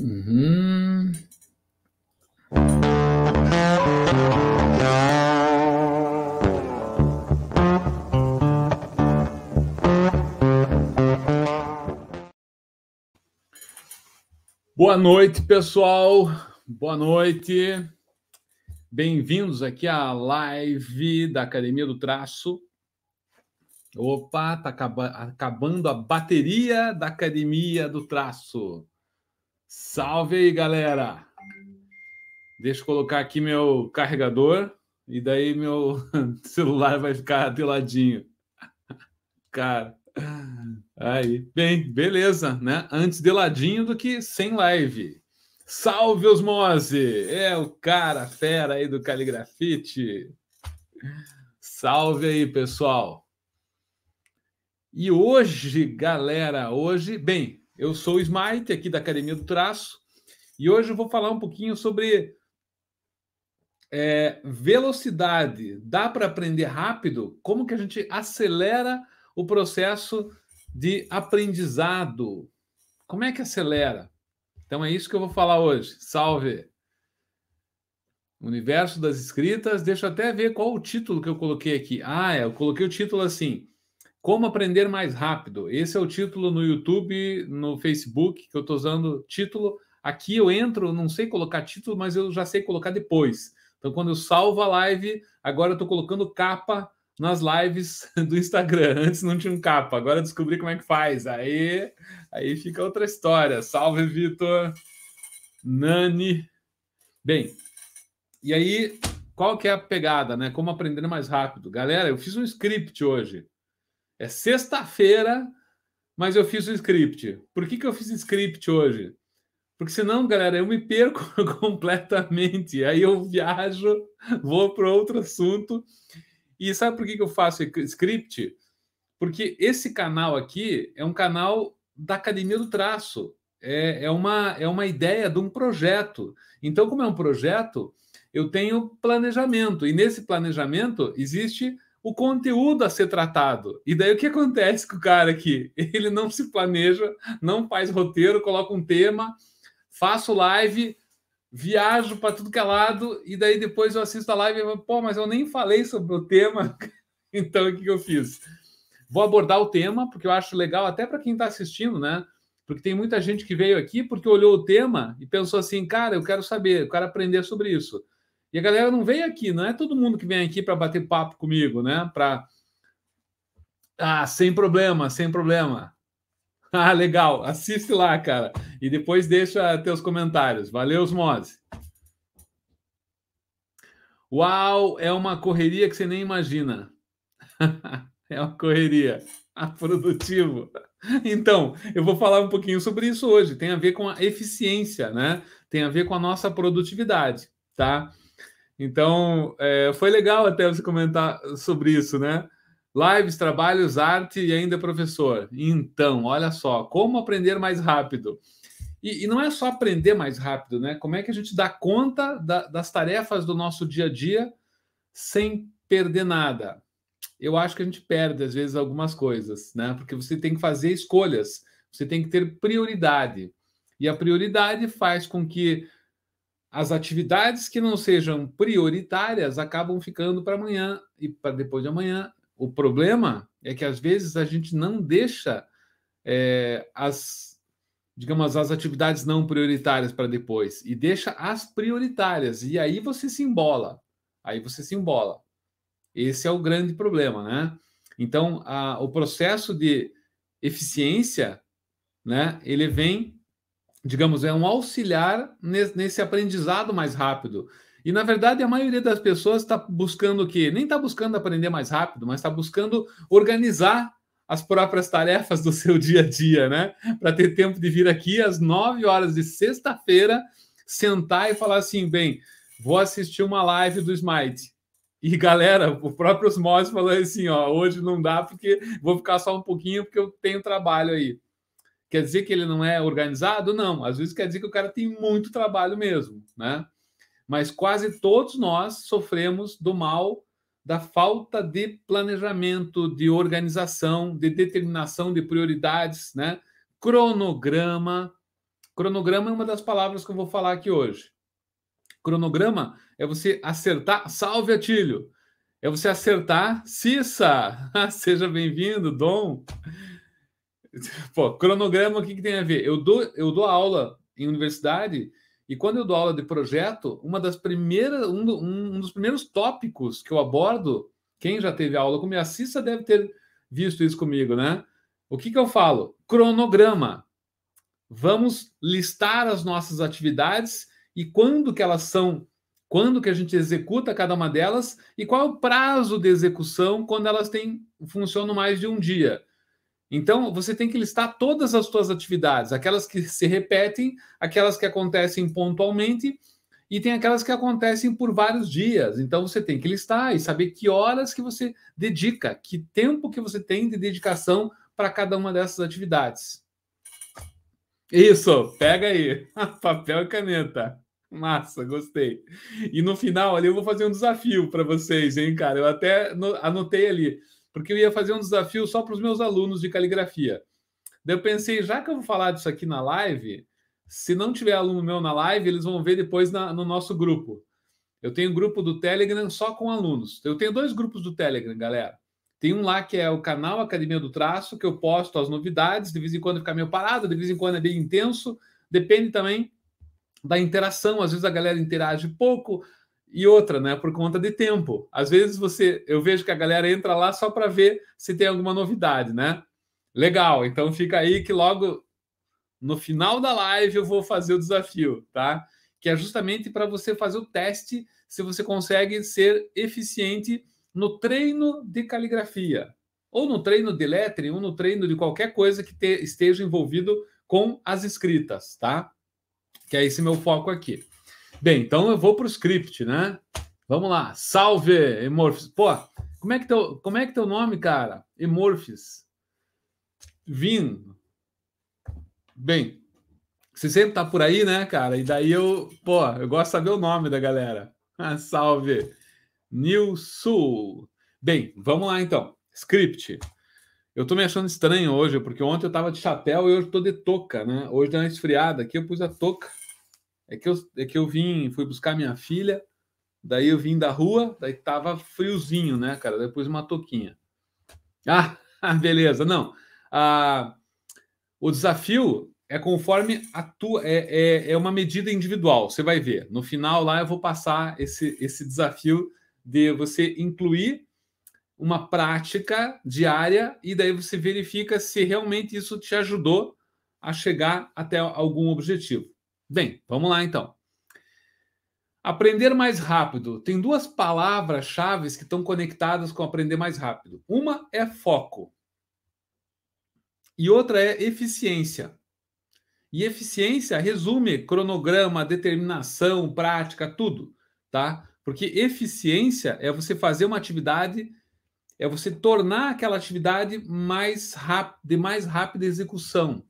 Uhum. Boa noite, pessoal. Boa noite. Bem-vindos aqui à live da Academia do Traço. Opa, tá acabando a bateria da Academia do Traço. Salve aí, galera! Deixa eu colocar aqui meu carregador e daí meu celular vai ficar de ladinho. Cara, aí, bem, beleza, né? Antes de ladinho do que sem live. Salve Osmose! É o cara fera aí do Caligrafite. Salve aí, pessoal. E hoje, galera, hoje, bem, eu sou o Smite, aqui da Academia do Traço, e hoje eu vou falar um pouquinho sobre é, velocidade. Dá para aprender rápido? Como que a gente acelera o processo de aprendizado? Como é que acelera? Então é isso que eu vou falar hoje. Salve! Universo das escritas. Deixa eu até ver qual o título que eu coloquei aqui. Ah, é, eu coloquei o título assim: como aprender mais rápido? Esse é o título no YouTube, no Facebook, que eu estou usando título. Aqui eu entro, não sei colocar título, mas eu já sei colocar depois. Então, quando eu salvo a live, agora eu estou colocando capa nas lives do Instagram. Antes não tinha um capa, agora descobri como é que faz. Aí, aí fica outra história. Salve, Vitor. Nani. Bem, e aí, qual que é a pegada, né? Como aprender mais rápido? Galera, eu fiz um script hoje. É sexta-feira, mas eu fiz o script. Por que, que eu fiz script hoje? Porque senão, galera, eu me perco completamente. Aí eu viajo, vou para outro assunto. E sabe por que, que eu faço script? Porque esse canal aqui é um canal da Academia do Traço. É, é, uma, é uma ideia de um projeto. Então, como é um projeto, eu tenho planejamento. E nesse planejamento existe o conteúdo a ser tratado. E daí o que acontece com o cara aqui? Ele não se planeja, não faz roteiro, coloca um tema, faço live, viajo para tudo que é lado, e daí depois eu assisto a live e falo, pô, mas eu nem falei sobre o tema, então o que, que eu fiz? Vou abordar o tema, porque eu acho legal até para quem está assistindo, né? Porque tem muita gente que veio aqui porque olhou o tema e pensou assim, cara, eu quero saber, eu quero aprender sobre isso. E a galera não vem aqui, não é todo mundo que vem aqui para bater papo comigo, né? Para. Ah, sem problema, sem problema. Ah, legal. Assiste lá, cara. E depois deixa teus comentários. Valeu, Osmose. Uau, é uma correria que você nem imagina. é uma correria. Ah, produtivo. Então, eu vou falar um pouquinho sobre isso hoje. Tem a ver com a eficiência, né? Tem a ver com a nossa produtividade, tá? Então, é, foi legal até você comentar sobre isso, né? Lives, trabalhos, arte e ainda professor. Então, olha só, como aprender mais rápido. E, e não é só aprender mais rápido, né? Como é que a gente dá conta da, das tarefas do nosso dia a dia sem perder nada? Eu acho que a gente perde, às vezes, algumas coisas, né? Porque você tem que fazer escolhas, você tem que ter prioridade. E a prioridade faz com que as atividades que não sejam prioritárias acabam ficando para amanhã e para depois de amanhã. O problema é que às vezes a gente não deixa é, as, digamos, as atividades não prioritárias para depois e deixa as prioritárias e aí você se embola, aí você se embola. Esse é o grande problema, né? Então, a, o processo de eficiência, né? Ele vem digamos, é um auxiliar nesse aprendizado mais rápido. E na verdade a maioria das pessoas está buscando o quê? Nem está buscando aprender mais rápido, mas está buscando organizar as próprias tarefas do seu dia a dia, né? Para ter tempo de vir aqui às 9 horas de sexta-feira, sentar e falar assim: bem, vou assistir uma live do Smite. E galera, o próprio Osmose falou assim: ó, hoje não dá porque vou ficar só um pouquinho porque eu tenho trabalho aí. Quer dizer que ele não é organizado? Não. Às vezes quer dizer que o cara tem muito trabalho mesmo, né? Mas quase todos nós sofremos do mal da falta de planejamento, de organização, de determinação de prioridades, né? Cronograma. Cronograma é uma das palavras que eu vou falar aqui hoje. Cronograma é você acertar. Salve, Atílio! É você acertar. Cissa! Seja bem-vindo, Dom. Pô, cronograma, o que, que tem a ver? Eu dou, eu dou aula em universidade e quando eu dou aula de projeto, uma das primeiras, um, do, um, dos primeiros tópicos que eu abordo, quem já teve aula comigo, assista deve ter visto isso comigo, né? O que, que eu falo? Cronograma. Vamos listar as nossas atividades e quando que elas são, quando que a gente executa cada uma delas e qual é o prazo de execução quando elas têm funcionam mais de um dia. Então, você tem que listar todas as suas atividades, aquelas que se repetem, aquelas que acontecem pontualmente e tem aquelas que acontecem por vários dias. Então, você tem que listar e saber que horas que você dedica, que tempo que você tem de dedicação para cada uma dessas atividades. Isso, pega aí, papel e caneta. Massa, gostei. E no final ali eu vou fazer um desafio para vocês, hein, cara? Eu até anotei ali porque eu ia fazer um desafio só para os meus alunos de caligrafia. Daí eu pensei, já que eu vou falar disso aqui na live, se não tiver aluno meu na live, eles vão ver depois na, no nosso grupo. Eu tenho um grupo do Telegram só com alunos. Eu tenho dois grupos do Telegram, galera. Tem um lá que é o canal Academia do Traço, que eu posto as novidades, de vez em quando fica meio parado, de vez em quando é bem intenso. Depende também da interação, às vezes a galera interage pouco, e outra, né? Por conta de tempo. Às vezes você, eu vejo que a galera entra lá só para ver se tem alguma novidade, né? Legal. Então fica aí que logo no final da live eu vou fazer o desafio, tá? Que é justamente para você fazer o teste se você consegue ser eficiente no treino de caligrafia, ou no treino de lettering, ou no treino de qualquer coisa que te, esteja envolvido com as escritas, tá? Que é esse meu foco aqui. Bem, então eu vou para o script, né? Vamos lá. Salve, Emorphis. Pô, como é que teu, como é que teu nome, cara? Emorphis. Vin. Bem, você sempre tá por aí, né, cara? E daí eu, pô, eu gosto de saber o nome da galera. Ah, salve. Nilson. Bem, vamos lá então. Script. Eu tô me achando estranho hoje, porque ontem eu tava de chapéu e hoje tô de touca, né? Hoje deu uma esfriada aqui, eu pus a touca. É que eu, é que eu vim, fui buscar minha filha, daí eu vim da rua, daí tava friozinho, né, cara? Depois uma touquinha. Ah, beleza, não. Ah, o desafio é conforme a tua. É, é, é uma medida individual, você vai ver. No final lá eu vou passar esse, esse desafio de você incluir uma prática diária e daí você verifica se realmente isso te ajudou a chegar até algum objetivo. Bem, vamos lá então. Aprender mais rápido. Tem duas palavras-chave que estão conectadas com aprender mais rápido. Uma é foco e outra é eficiência. E eficiência resume cronograma, determinação, prática, tudo, tá? Porque eficiência é você fazer uma atividade, é você tornar aquela atividade mais rápida, de mais rápida execução.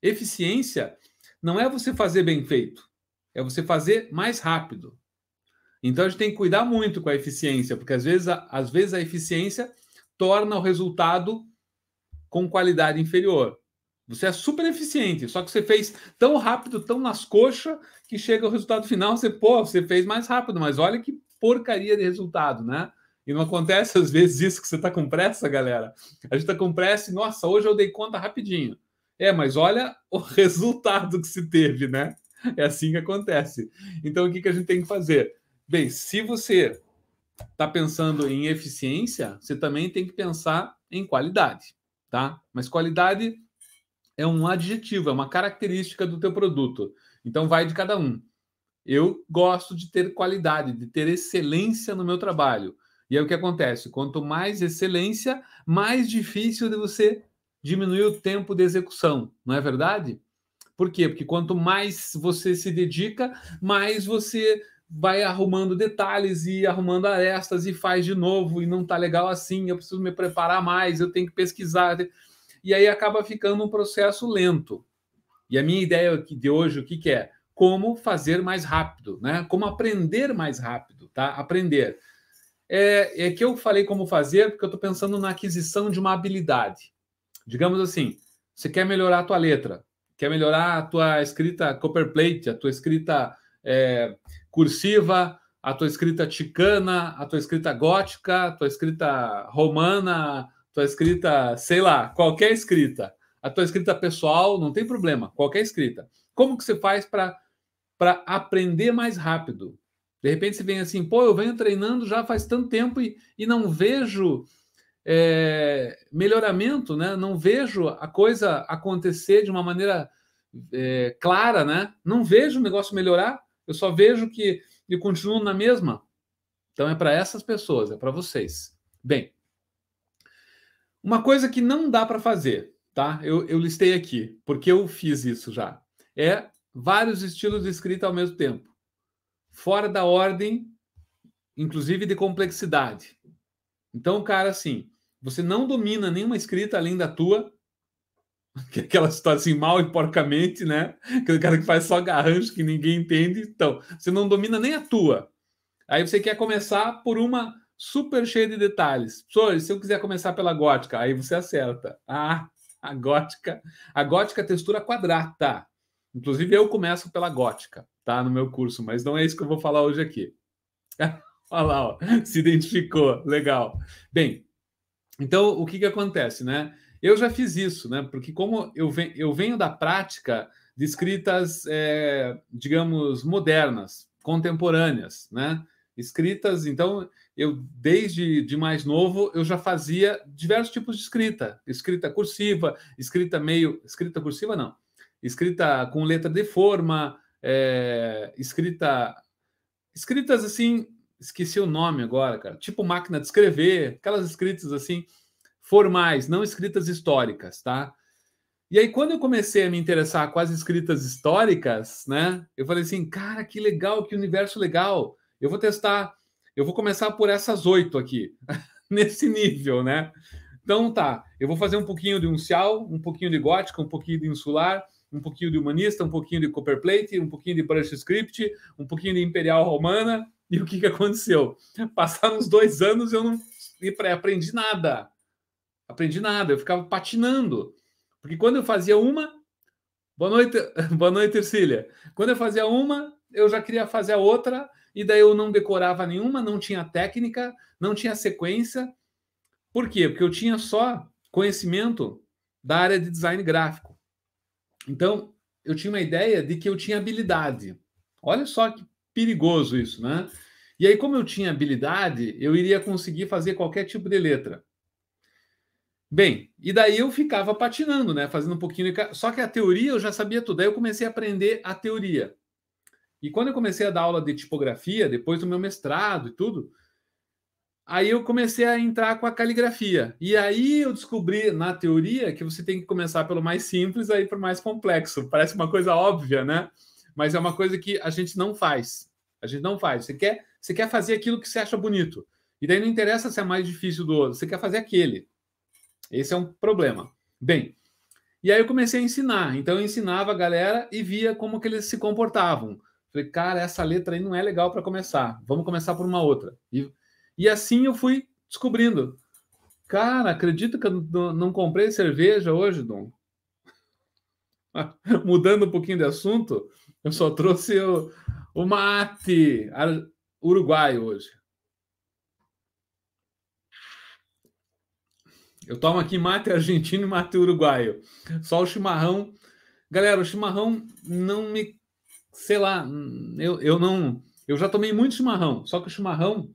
Eficiência não é você fazer bem feito, é você fazer mais rápido. Então a gente tem que cuidar muito com a eficiência, porque às vezes a, às vezes a eficiência torna o resultado com qualidade inferior. Você é super eficiente, só que você fez tão rápido, tão nas coxas, que chega o resultado final, você, pô, você fez mais rápido, mas olha que porcaria de resultado, né? E não acontece às vezes isso que você está com pressa, galera. A gente está com pressa e, nossa, hoje eu dei conta rapidinho. É, mas olha o resultado que se teve, né? É assim que acontece. Então, o que, que a gente tem que fazer? Bem, se você está pensando em eficiência, você também tem que pensar em qualidade, tá? Mas qualidade é um adjetivo, é uma característica do teu produto. Então, vai de cada um. Eu gosto de ter qualidade, de ter excelência no meu trabalho. E é o que acontece: quanto mais excelência, mais difícil de você diminuir o tempo de execução, não é verdade? Por quê? Porque quanto mais você se dedica, mais você vai arrumando detalhes e arrumando arestas e faz de novo e não tá legal assim, eu preciso me preparar mais, eu tenho que pesquisar. E aí acaba ficando um processo lento. E a minha ideia de hoje, o que, que é? Como fazer mais rápido, né? Como aprender mais rápido, tá? Aprender. É, é que eu falei como fazer porque eu estou pensando na aquisição de uma habilidade digamos assim, você quer melhorar a tua letra, quer melhorar a tua escrita copperplate, a tua escrita é, cursiva, a tua escrita chicana, a tua escrita gótica, a tua escrita romana, a tua escrita, sei lá, qualquer escrita, a tua escrita pessoal, não tem problema, qualquer escrita. Como que você faz para para aprender mais rápido? De repente você vem assim, pô, eu venho treinando já faz tanto tempo e, e não vejo é, melhoramento, né? Não vejo a coisa acontecer de uma maneira é, clara, né? Não vejo o negócio melhorar, eu só vejo que e continuo na mesma. Então é para essas pessoas, é para vocês. Bem, uma coisa que não dá para fazer, tá? Eu, eu listei aqui, porque eu fiz isso já. É vários estilos de escrita ao mesmo tempo, fora da ordem, inclusive de complexidade. Então, cara, assim, você não domina nenhuma escrita além da tua. Que é aquela situação assim, mal e porcamente, né? Aquele cara que faz só garrancho que ninguém entende. Então, você não domina nem a tua. Aí você quer começar por uma super cheia de detalhes. Professor, se eu quiser começar pela gótica, aí você acerta. Ah, a gótica. A gótica é textura quadrata. Inclusive, eu começo pela gótica, tá? No meu curso, mas não é isso que eu vou falar hoje aqui. Olha lá, ó, se identificou. Legal. Bem, então, o que, que acontece, né? Eu já fiz isso, né? Porque como eu, eu venho da prática de escritas, é, digamos, modernas, contemporâneas, né? Escritas, então, eu desde de mais novo eu já fazia diversos tipos de escrita, escrita cursiva, escrita meio, escrita cursiva não, escrita com letra de forma, é, eh, escrita, escritas assim Esqueci o nome agora, cara. Tipo máquina de escrever, aquelas escritas assim, formais, não escritas históricas, tá? E aí, quando eu comecei a me interessar com as escritas históricas, né? Eu falei assim, cara, que legal, que universo legal. Eu vou testar, eu vou começar por essas oito aqui, nesse nível, né? Então tá, eu vou fazer um pouquinho de uncial, um pouquinho de gótica, um pouquinho de insular, um pouquinho de humanista, um pouquinho de copperplate, um pouquinho de brush script, um pouquinho de imperial romana, e o que, que aconteceu? Passaram uns dois anos eu não aprendi nada. Aprendi nada, eu ficava patinando. Porque quando eu fazia uma. Boa noite, boa noite, Ercília. Quando eu fazia uma, eu já queria fazer a outra, e daí eu não decorava nenhuma, não tinha técnica, não tinha sequência. Por quê? Porque eu tinha só conhecimento da área de design gráfico. Então, eu tinha uma ideia de que eu tinha habilidade. Olha só que perigoso isso, né? E aí, como eu tinha habilidade, eu iria conseguir fazer qualquer tipo de letra. Bem, e daí eu ficava patinando, né? Fazendo um pouquinho. De... Só que a teoria eu já sabia tudo. Aí eu comecei a aprender a teoria. E quando eu comecei a dar aula de tipografia, depois do meu mestrado e tudo, aí eu comecei a entrar com a caligrafia. E aí eu descobri na teoria que você tem que começar pelo mais simples aí para o mais complexo. Parece uma coisa óbvia, né? Mas é uma coisa que a gente não faz. A gente não faz. Você quer, você quer fazer aquilo que você acha bonito. E daí não interessa se é mais difícil do outro, você quer fazer aquele. Esse é um problema. Bem, e aí eu comecei a ensinar. Então eu ensinava a galera e via como que eles se comportavam. Falei, cara, essa letra aí não é legal para começar. Vamos começar por uma outra. E, e assim eu fui descobrindo. Cara, acredita que eu não, não comprei cerveja hoje, Dom? Mudando um pouquinho de assunto, eu só trouxe o, o mate Uruguai hoje. Eu tomo aqui mate argentino e mate uruguaio. Só o chimarrão. Galera, o chimarrão não me. Sei lá, eu, eu não. Eu já tomei muito chimarrão, só que o chimarrão.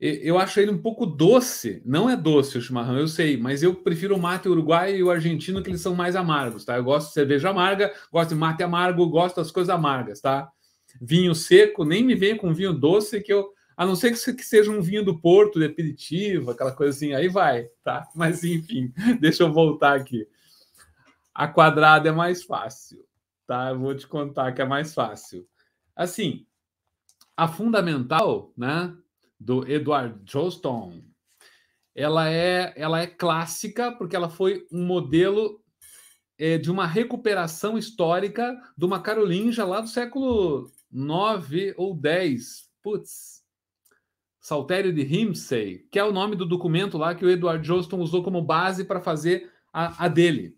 Eu acho ele um pouco doce. Não é doce o chimarrão, eu sei, mas eu prefiro o mate uruguaio e o argentino, que eles são mais amargos, tá? Eu gosto de cerveja amarga, gosto de mate amargo, gosto das coisas amargas, tá? vinho seco, nem me venha com vinho doce, que eu. A não ser que seja um vinho do Porto, de aperitivo, aquela coisinha aí vai, tá? Mas enfim, deixa eu voltar aqui. A quadrada é mais fácil, tá? Eu vou te contar que é mais fácil. Assim, a fundamental, né, do Edward Johnston, ela é, ela é clássica porque ela foi um modelo é, de uma recuperação histórica de uma carolinja lá do século 9 ou 10. Putz. Saltério de Rimsey, que é o nome do documento lá que o Edward Johnston usou como base para fazer a, a, dele.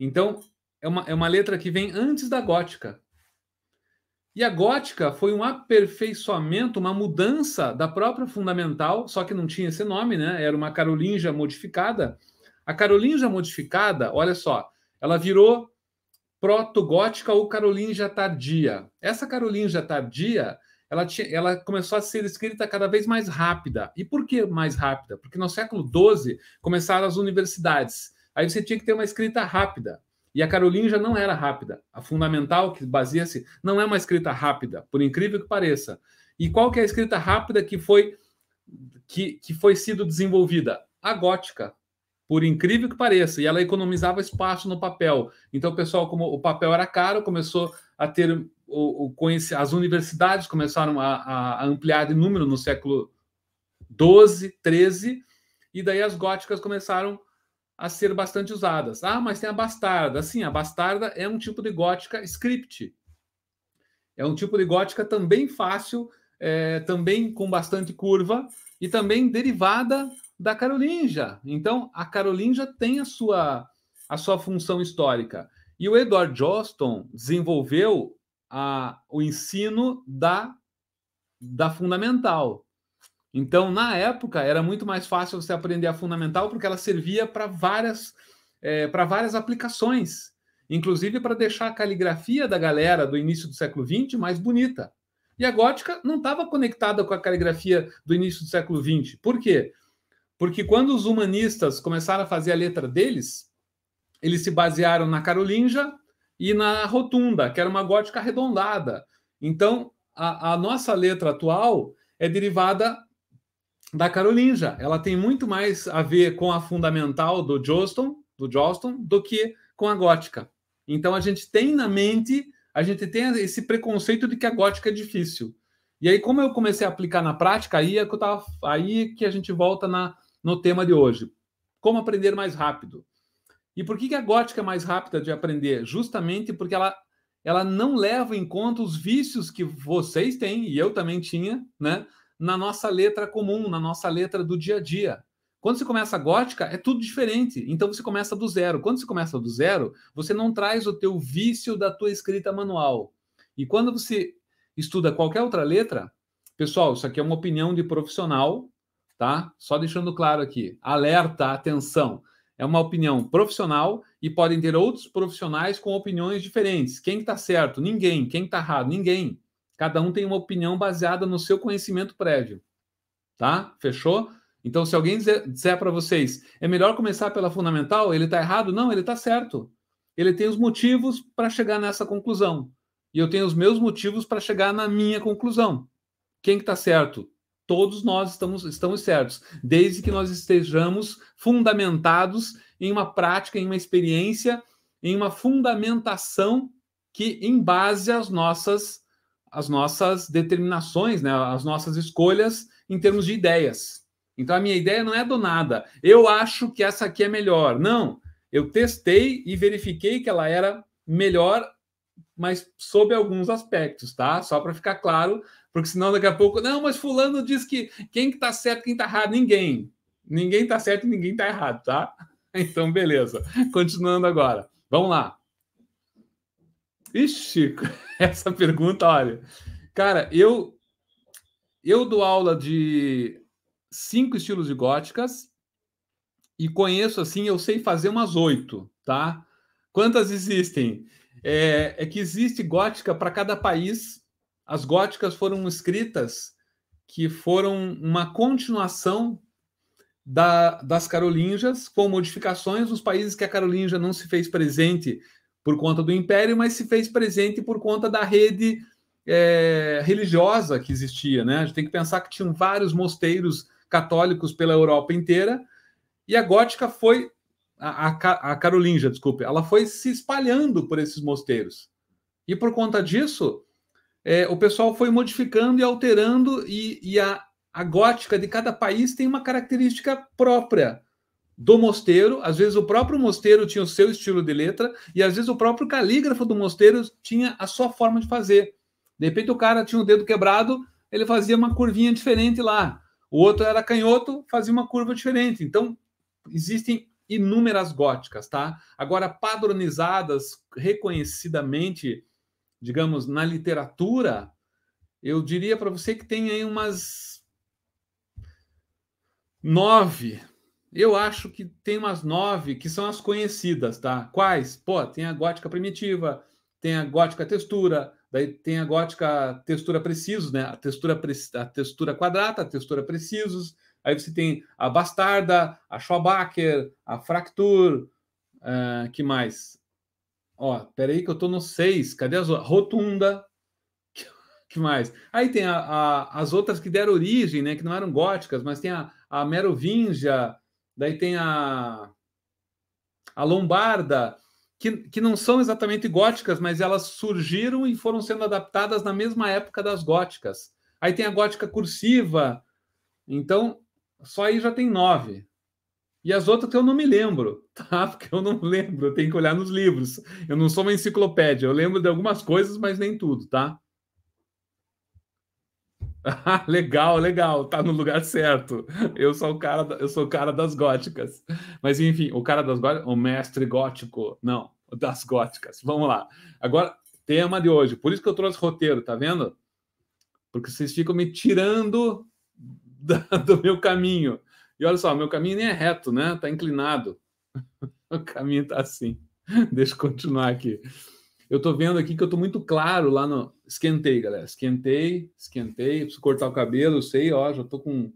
Então, é uma, é uma letra que vem antes da gótica. E a gótica foi um aperfeiçoamento, uma mudança da própria fundamental, só que não tinha esse nome, né? Era uma carolinja modificada. A carolinja modificada, olha só, ela virou proto-gótica ou carolingia tardia. Essa carolingia tardia, ela, tinha, ela começou a ser escrita cada vez mais rápida. E por que mais rápida? Porque no século XII começaram as universidades. Aí você tinha que ter uma escrita rápida. E a carolingia não era rápida. A fundamental, que baseia-se, não é uma escrita rápida, por incrível que pareça. E qual que é a escrita rápida que foi que, que foi sido desenvolvida? A gótica, por incrível que pareça, e ela economizava espaço no papel. Então, o pessoal, como o papel era caro, começou a ter o, o as universidades começaram a, a, ampliar de número no século 12, 13, e daí as góticas começaram a ser bastante usadas. Ah, mas tem a bastarda. Sim, a bastarda é um tipo de gótica script. É um tipo de gótica também fácil, é, também com bastante curva e também derivada da Carolinja. Então, a Carolinja tem a sua, a sua função histórica. E o Edward Johnston desenvolveu a, o ensino da, da fundamental. Então, na época, era muito mais fácil você aprender a fundamental porque ela servia para várias, é, para várias aplicações, inclusive para deixar a caligrafia da galera do início do século XX mais bonita. E a gótica não estava conectada com a caligrafia do início do século XX. Por quê? Porque quando os humanistas começaram a fazer a letra deles, eles se basearam na Carolinja e na Rotunda, que era uma gótica arredondada. Então, a, a nossa letra atual é derivada da Carolinja. Ela tem muito mais a ver com a fundamental do Johnston, do Johnston, do que com a gótica. Então a gente tem na mente, a gente tem esse preconceito de que a gótica é difícil. E aí como eu comecei a aplicar na prática, aí é que eu tava, aí que a gente volta na no tema de hoje. Como aprender mais rápido. E por que, a gótica é mais rápida de aprender? Justamente porque ela, ela não leva em conta os vícios que vocês têm, e eu também tinha, né? Na nossa letra comum, na nossa letra do dia a dia. Quando você começa a gótica, é tudo diferente. Então você começa do zero. Quando você começa do zero, você não traz o teu vício da tua escrita manual. E quando você estuda qualquer outra letra, pessoal, isso aqui é uma opinião de profissional, tá? Só deixando claro aqui, alerta, atenção. É uma opinião profissional e podem ter outros profissionais com opiniões diferentes. Quem está certo? Ninguém. Quem está errado? Ninguém. Cada um tem uma opinião baseada no seu conhecimento prévio, tá? Fechou? Então, se alguém dizer, disser para vocês, é melhor começar pela fundamental, ele está errado? Não, ele está certo. Ele tem os motivos para chegar nessa conclusão. E eu tenho os meus motivos para chegar na minha conclusão. Quem está que tá certo? todos nós estamos, estamos certos, desde que nós estejamos fundamentados em uma prática, em uma experiência, em uma fundamentação que embase as nossas as nossas determinações, né, as nossas escolhas em termos de ideias. Então a minha ideia não é do nada. Eu acho que essa aqui é melhor. Não, eu testei e verifiquei que ela era melhor, mas sob alguns aspectos, tá? Só para ficar claro, porque senão daqui a pouco, não, mas fulano diz que quem que tá certo, quem tá errado, ninguém. Ninguém tá certo, ninguém tá errado, tá? Então, beleza. Continuando agora. Vamos lá. Ixi, essa pergunta, olha. Cara, eu eu dou aula de cinco estilos de góticas e conheço assim, eu sei fazer umas oito, tá? Quantas existem? É, é que existe gótica para cada país as góticas foram escritas que foram uma continuação da, das carolingias, com modificações nos países que a carolingia não se fez presente por conta do império, mas se fez presente por conta da rede é, religiosa que existia. Né? A gente tem que pensar que tinham vários mosteiros católicos pela Europa inteira, e a gótica foi a, a, a Carolinja, desculpe, ela foi se espalhando por esses mosteiros. E por conta disso, é, o pessoal foi modificando e alterando, e, e a, a gótica de cada país tem uma característica própria do mosteiro, às vezes o próprio mosteiro tinha o seu estilo de letra, e às vezes o próprio calígrafo do mosteiro tinha a sua forma de fazer. De repente o cara tinha o dedo quebrado, ele fazia uma curvinha diferente lá. O outro era canhoto, fazia uma curva diferente. Então, existem inúmeras góticas, tá? Agora, padronizadas reconhecidamente digamos, na literatura, eu diria para você que tem aí umas nove. Eu acho que tem umas nove que são as conhecidas, tá? Quais? Pô, tem a gótica primitiva, tem a gótica textura, daí tem a gótica textura precisos, né? A textura, a textura quadrada a textura precisos. Aí você tem a bastarda, a schwabacher a fractur, uh, que mais? Ó, peraí que eu tô no 6. Cadê as outras? Rotunda. Que, que mais? Aí tem a, a, as outras que deram origem, né? Que não eram góticas, mas tem a, a Merovingia, daí tem a, a Lombarda, que, que não são exatamente góticas, mas elas surgiram e foram sendo adaptadas na mesma época das góticas. Aí tem a gótica cursiva. Então, só aí já tem nove. E as outras que eu não me lembro, tá? Porque eu não lembro, eu tenho que olhar nos livros. Eu não sou uma enciclopédia, eu lembro de algumas coisas, mas nem tudo, tá? Ah, legal, legal, tá no lugar certo. Eu sou o cara, eu sou o cara das góticas. Mas enfim, o cara das góticas, o mestre gótico, não, das góticas. Vamos lá. Agora, tema de hoje. Por isso que eu trouxe roteiro, tá vendo? Porque vocês ficam me tirando do meu caminho. E olha só, meu caminho nem é reto, né? Tá inclinado. o caminho tá assim. Deixa eu continuar aqui. Eu tô vendo aqui que eu tô muito claro lá no. Esquentei, galera. Esquentei, esquentei. Preciso cortar o cabelo, sei, ó, já tô com.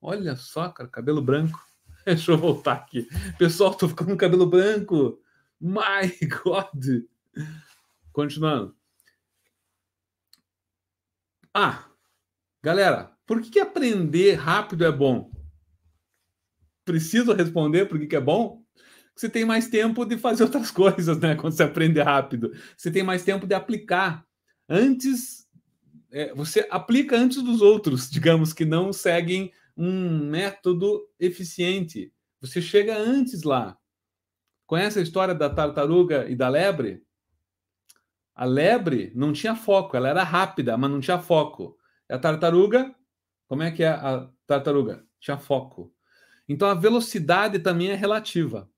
Olha só, cara, cabelo branco. Deixa eu voltar aqui. Pessoal, tô ficando com cabelo branco. My God! Continuando. Ah, galera, por que aprender rápido é bom? preciso responder porque que é bom, você tem mais tempo de fazer outras coisas, né? Quando você aprende rápido, você tem mais tempo de aplicar. Antes, é, você aplica antes dos outros, digamos que não seguem um método eficiente. Você chega antes lá. Conhece a história da tartaruga e da lebre? A lebre não tinha foco, ela era rápida, mas não tinha foco. A tartaruga, como é que é a tartaruga? Tinha foco. Então a velocidade também é relativa.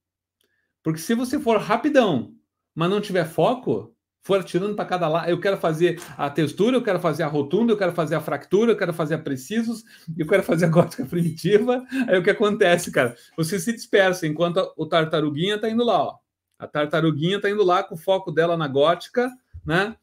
Porque se você for rapidão, mas não tiver foco, for atirando para cada lado, eu quero fazer a textura, eu quero fazer a rotunda, eu quero fazer a fractura, eu quero fazer a precisos, eu quero fazer a gótica primitiva. Aí o que acontece, cara? Você se dispersa enquanto a, o tartaruguinha tá indo lá, ó. A tartaruguinha tá indo lá com o foco dela na gótica, né?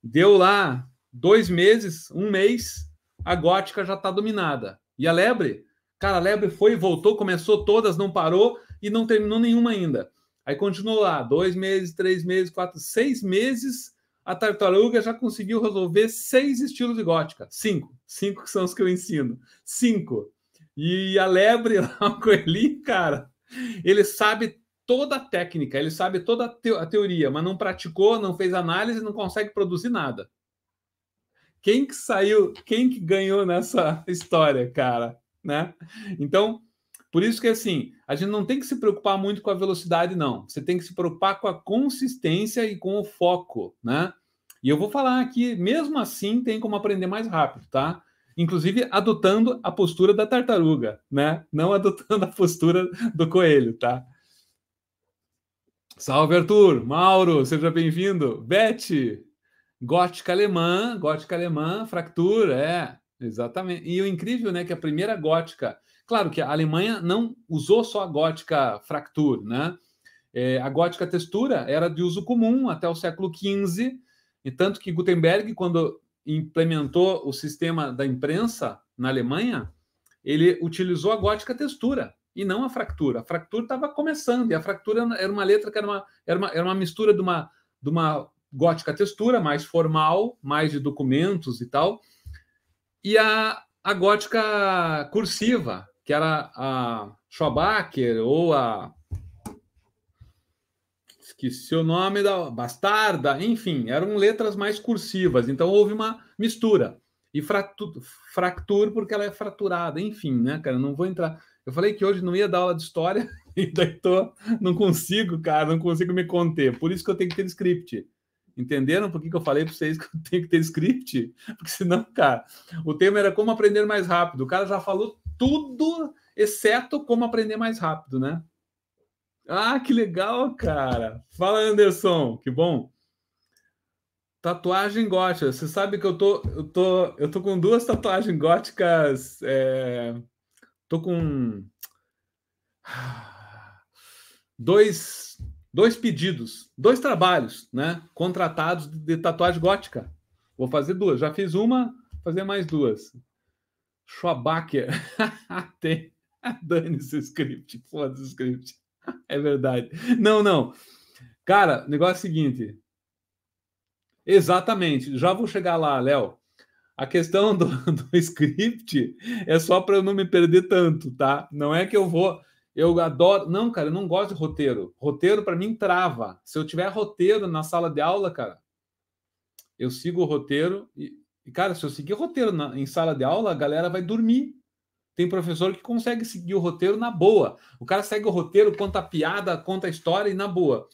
Deu lá dois meses, um mês, a gótica já tá dominada. E a lebre Cara, a lebre foi e voltou, começou todas, não parou e não terminou nenhuma ainda. Aí continuou lá, dois meses, três meses, quatro, seis meses, a tartaruga já conseguiu resolver seis estilos de gótica. Cinco. Cinco que são os que eu ensino. Cinco. E a lebre, o coelhinho, cara, ele sabe toda a técnica, ele sabe toda a teoria, mas não praticou, não fez análise, não consegue produzir nada. Quem que saiu, quem que ganhou nessa história, cara? né? Então, por isso que assim, a gente não tem que se preocupar muito com a velocidade, não. Você tem que se preocupar com a consistência e com o foco, né? E eu vou falar aqui, mesmo assim, tem como aprender mais rápido, tá? Inclusive adotando a postura da tartaruga, né? Não adotando a postura do coelho, tá? Salve, Arthur! Mauro, seja bem-vindo! Beth! Gótica alemã, gótica alemã, fractura, é. Exatamente. E o incrível, né, que a primeira gótica, claro que a Alemanha não usou só a gótica fracture, né? É, a gótica textura era de uso comum até o século XV, e tanto que Gutenberg, quando implementou o sistema da imprensa na Alemanha, ele utilizou a gótica textura e não a fractura. A fractura estava começando, e a fractura era uma letra que era uma, era uma, era uma mistura de uma, de uma gótica textura mais formal, mais de documentos e tal, e a, a gótica cursiva, que era a Schobacher ou a. Esqueci o nome da. Bastarda, enfim, eram letras mais cursivas, então houve uma mistura. E fratu, porque ela é fraturada, enfim, né, cara? Não vou entrar. Eu falei que hoje não ia dar aula de história, e daí tô, não consigo, cara, não consigo me conter. Por isso que eu tenho que ter script. Entenderam por que, que eu falei para vocês que tem que ter script? Porque senão, cara, o tema era como aprender mais rápido. O cara já falou tudo, exceto como aprender mais rápido, né? Ah, que legal, cara. Fala, Anderson, que bom. Tatuagem gótica. Você sabe que eu tô, eu tô, eu tô com duas tatuagens góticas. É... Tô com dois dois pedidos, dois trabalhos, né? Contratados de tatuagem gótica. Vou fazer duas. Já fiz uma, fazer mais duas. Schwabacher. Tem. Dane-se o script. Foda-se o script. É verdade. Não, não. Cara, negócio é o seguinte. Exatamente. Já vou chegar lá, Léo. A questão do, do script é só para eu não me perder tanto, tá? Não é que eu vou eu adoro. Não, cara, eu não gosto de roteiro. Roteiro para mim trava. Se eu tiver roteiro na sala de aula, cara, eu sigo o roteiro e, cara, se eu seguir roteiro na, em sala de aula, a galera vai dormir. Tem professor que consegue seguir o roteiro na boa. O cara segue o roteiro, conta a piada, conta a história e na boa.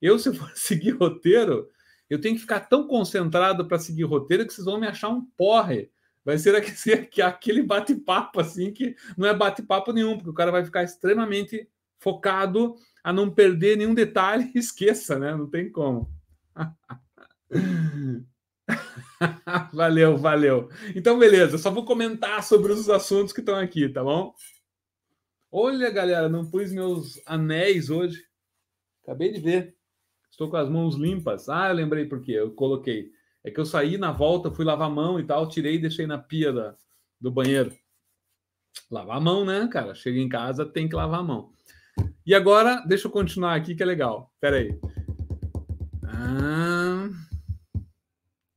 Eu, se for seguir roteiro, eu tenho que ficar tão concentrado para seguir roteiro que vocês vão me achar um porre. Vai ser é que aquele bate-papo assim que não é bate-papo nenhum, porque o cara vai ficar extremamente focado a não perder nenhum detalhe, esqueça, né? Não tem como. valeu, valeu. Então, beleza, só vou comentar sobre os assuntos que estão aqui, tá bom? Olha, galera, não pus meus anéis hoje. Acabei de ver. Estou com as mãos limpas. Ah, eu lembrei porque eu coloquei é que eu saí na volta, fui lavar a mão e tal, tirei e deixei na pia da, do banheiro. Lavar a mão, né, cara? Chega em casa, tem que lavar a mão. E agora, deixa eu continuar aqui que é legal. Pera aí. Ah,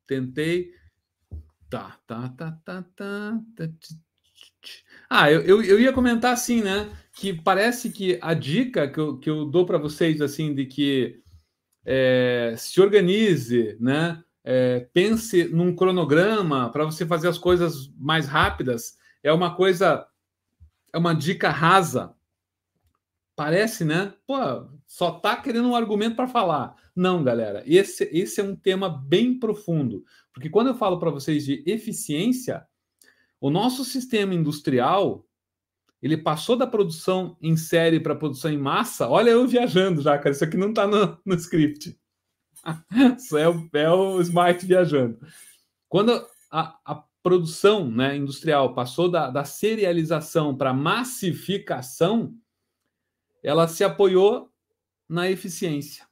tentei. Tá, tá, tá, tá, tá. tá ah, eu, eu, eu, ia comentar assim, né? Que parece que a dica que eu, que eu dou para vocês, assim, de que é, se organize, né? é, pense num cronograma para você fazer as coisas mais rápidas. É uma coisa, é uma dica rasa. Parece, né? Pô, só tá querendo um argumento para falar. Não, galera, esse, esse é um tema bem profundo. Porque quando eu falo para vocês de eficiência, o nosso sistema industrial ele passou da produção em série para produção em massa. Olha, eu viajando já, cara. Isso aqui não está no, no script. é, o, é o Smart viajando. Quando a, a produção né, industrial passou da, da serialização para massificação, ela se apoiou na eficiência.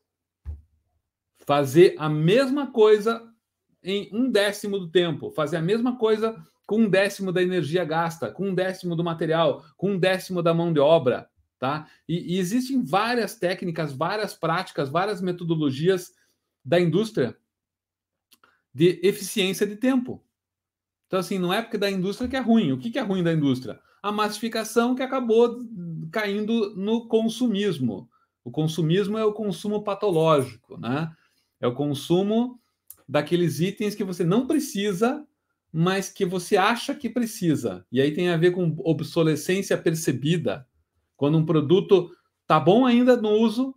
Fazer a mesma coisa em um décimo do tempo, fazer a mesma coisa com um décimo da energia gasta, com um décimo do material, com um décimo da mão de obra, tá? E, e existem várias técnicas, várias práticas, várias metodologias da indústria de eficiência de tempo. Então, assim, não é porque da indústria que é ruim. O que, que é ruim da indústria? A massificação que acabou caindo no consumismo. O consumismo é o consumo patológico, né? É o consumo daqueles itens que você não precisa, mas que você acha que precisa. E aí tem a ver com obsolescência percebida. Quando um produto tá bom ainda no uso,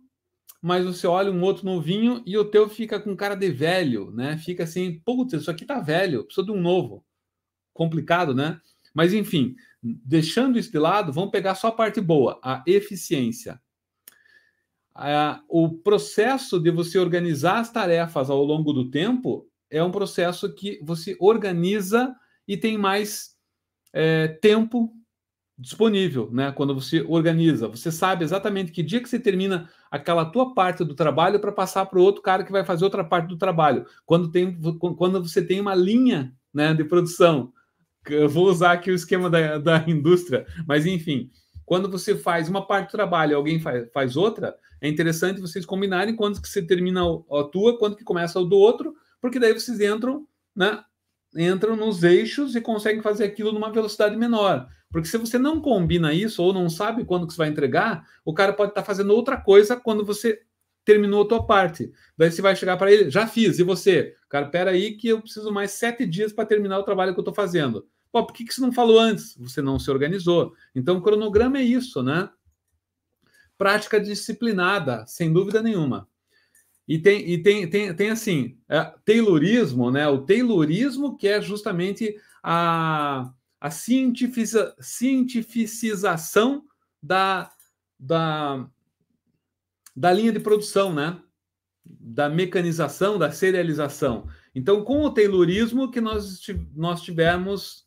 mas você olha um outro novinho e o teu fica com cara de velho, né? Fica assim, putz, isso aqui tá velho, precisa de um novo. Complicado, né? Mas enfim, deixando isso de lado, vamos pegar só a parte boa, a eficiência. o processo de você organizar as tarefas ao longo do tempo é um processo que você organiza e tem mais é, tempo disponível, né? Quando você organiza, você sabe exatamente que dia que você termina aquela tua parte do trabalho para passar para o outro cara que vai fazer outra parte do trabalho. Quando tem quando você tem uma linha, né, de produção. Eu vou usar aqui o esquema da, da indústria, mas enfim, quando você faz uma parte do trabalho alguém faz, faz outra, é interessante vocês combinarem quando que você termina a tua, quando que começa o do outro, porque daí vocês entram, né, entram nos eixos e conseguem fazer aquilo numa velocidade menor. Porque se você não combina isso ou não sabe quando que você vai entregar, o cara pode estar tá fazendo outra coisa quando você terminou a tua parte. Daí você vai chegar para ele, já fiz, e você? Cara, espera aí que eu preciso mais sete dias para terminar o trabalho que eu estou fazendo. Pô, por que, que você não falou antes? Você não se organizou. Então, o cronograma é isso, né? Prática disciplinada, sem dúvida nenhuma. E tem, e tem, tem, tem assim, é, Taylorismo, né? O Taylorismo que é justamente a, a cientifica, cientificização da, da, da linha de produção, né? da mecanização, da serialização. Então, com o Taylorismo que nós, nós tivemos,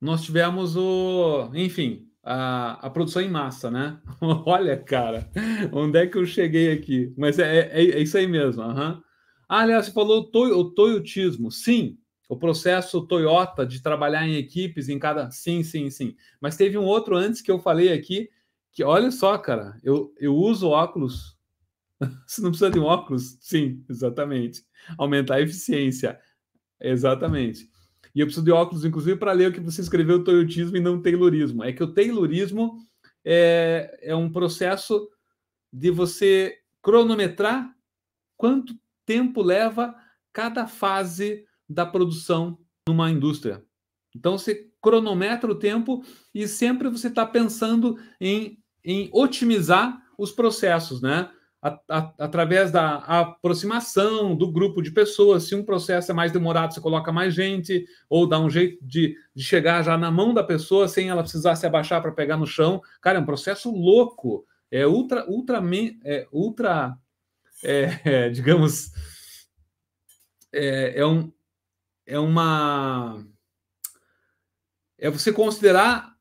nós tivemos o, enfim, a, a produção em massa, né? Olha, cara, onde é que eu cheguei aqui? Mas é, é, é isso aí mesmo. Uhum. Ah, aliás, você falou o, to, o toyotismo. Sim, o processo Toyota de trabalhar em equipes em cada. Sim, sim, sim. Mas teve um outro antes que eu falei aqui, que olha só, cara, eu, eu uso óculos. Você não precisa de um óculos? Sim, exatamente. Aumentar a eficiência. Exatamente. E eu preciso de óculos, inclusive, para ler o que você escreveu, toyotismo e não taylorismo. É que o taylorismo é, é um processo de você cronometrar quanto tempo leva cada fase da produção numa indústria. Então você cronometra o tempo e sempre você está pensando em, em otimizar os processos, né? A, a, através da aproximação do grupo de pessoas. Se um processo é mais demorado, você coloca mais gente, ou dá um jeito de, de chegar já na mão da pessoa sem ela precisar se abaixar para pegar no chão. Cara, é um processo louco. É ultra, ultra, é, ultra é, é, digamos, é, é, um, é uma é você considerar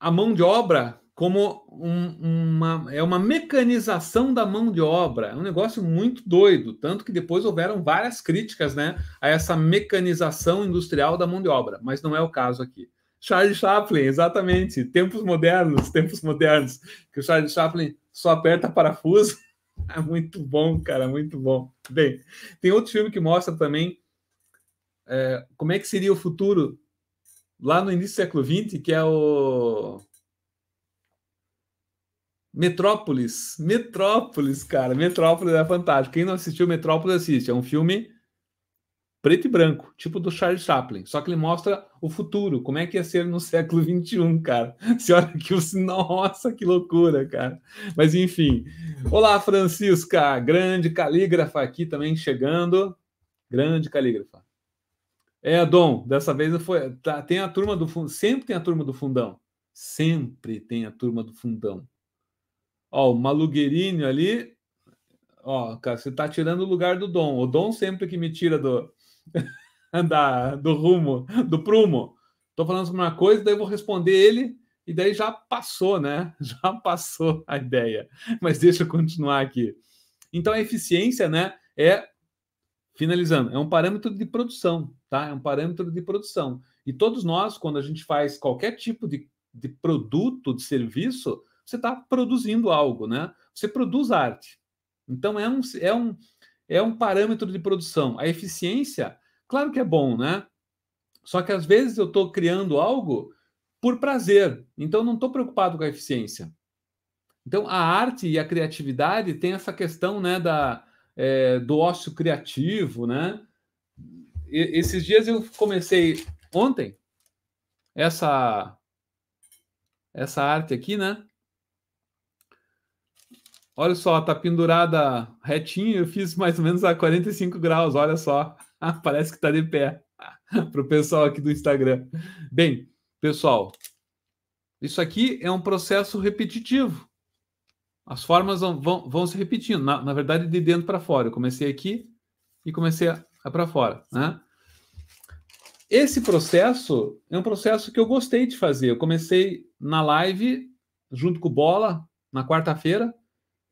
a mão de obra como um, uma é uma mecanização da mão de obra. É um negócio muito doido, tanto que depois houveram várias críticas, né, a essa mecanização industrial da mão de obra, mas não é o caso aqui. Charles Chaplin, exatamente, tempos modernos, tempos modernos, que o Charles Chaplin só aperta parafuso. É muito bom, cara, muito bom. Bem, tem outro filme que mostra também é, como é que seria o futuro lá no início do século XX, que é o Metrópolis. Metrópolis, cara. Metrópolis é fantástico. Quem não assistiu Metrópolis, assiste. É um filme preto e branco, tipo do Charles Chaplin. Só que ele mostra o futuro, como é que ia ser no século XXI, cara. Se olha que você... nossa, que loucura, cara. Mas enfim. Olá, Francisca, grande calígrafa aqui também chegando. Grande calígrafa. É, Dom, dessa vez foi. Tá, tem a turma do fundão. Sempre tem a turma do fundão. Sempre tem a turma do fundão. Ó, o Malugueirinho ali. Ó, cara, você tá tirando o lugar do Dom. O Dom sempre que me tira do. da, do rumo, do prumo. Tô falando sobre uma coisa, daí eu vou responder ele. E daí já passou, né? Já passou a ideia. Mas deixa eu continuar aqui. Então, a eficiência, né? É. Finalizando, é um parâmetro de produção tá? É um parâmetro de produção. E todos nós, quando a gente faz qualquer tipo de, de produto, de serviço, você está produzindo algo, né? Você produz arte. Então é um, é um é um parâmetro de produção. A eficiência, claro que é bom, né? Só que às vezes eu estou criando algo por prazer, então não estou preocupado com a eficiência. Então a arte e a criatividade tem essa questão, né, da é, do ócio criativo, né? esses dias eu comecei ontem essa essa arte aqui, né? Olha só, tá pendurada retinho, eu fiz mais ou menos a 45 graus, olha só. Parece que tá de pé para o pessoal aqui do Instagram. Bem, pessoal, isso aqui é um processo repetitivo. As formas vão, vão, vão se repetindo, na, na verdade, de dentro para fora. Eu comecei aqui e comecei a, Tá para fora, né? Esse processo é um processo que eu gostei de fazer. Eu comecei na live junto com o Bola na quarta-feira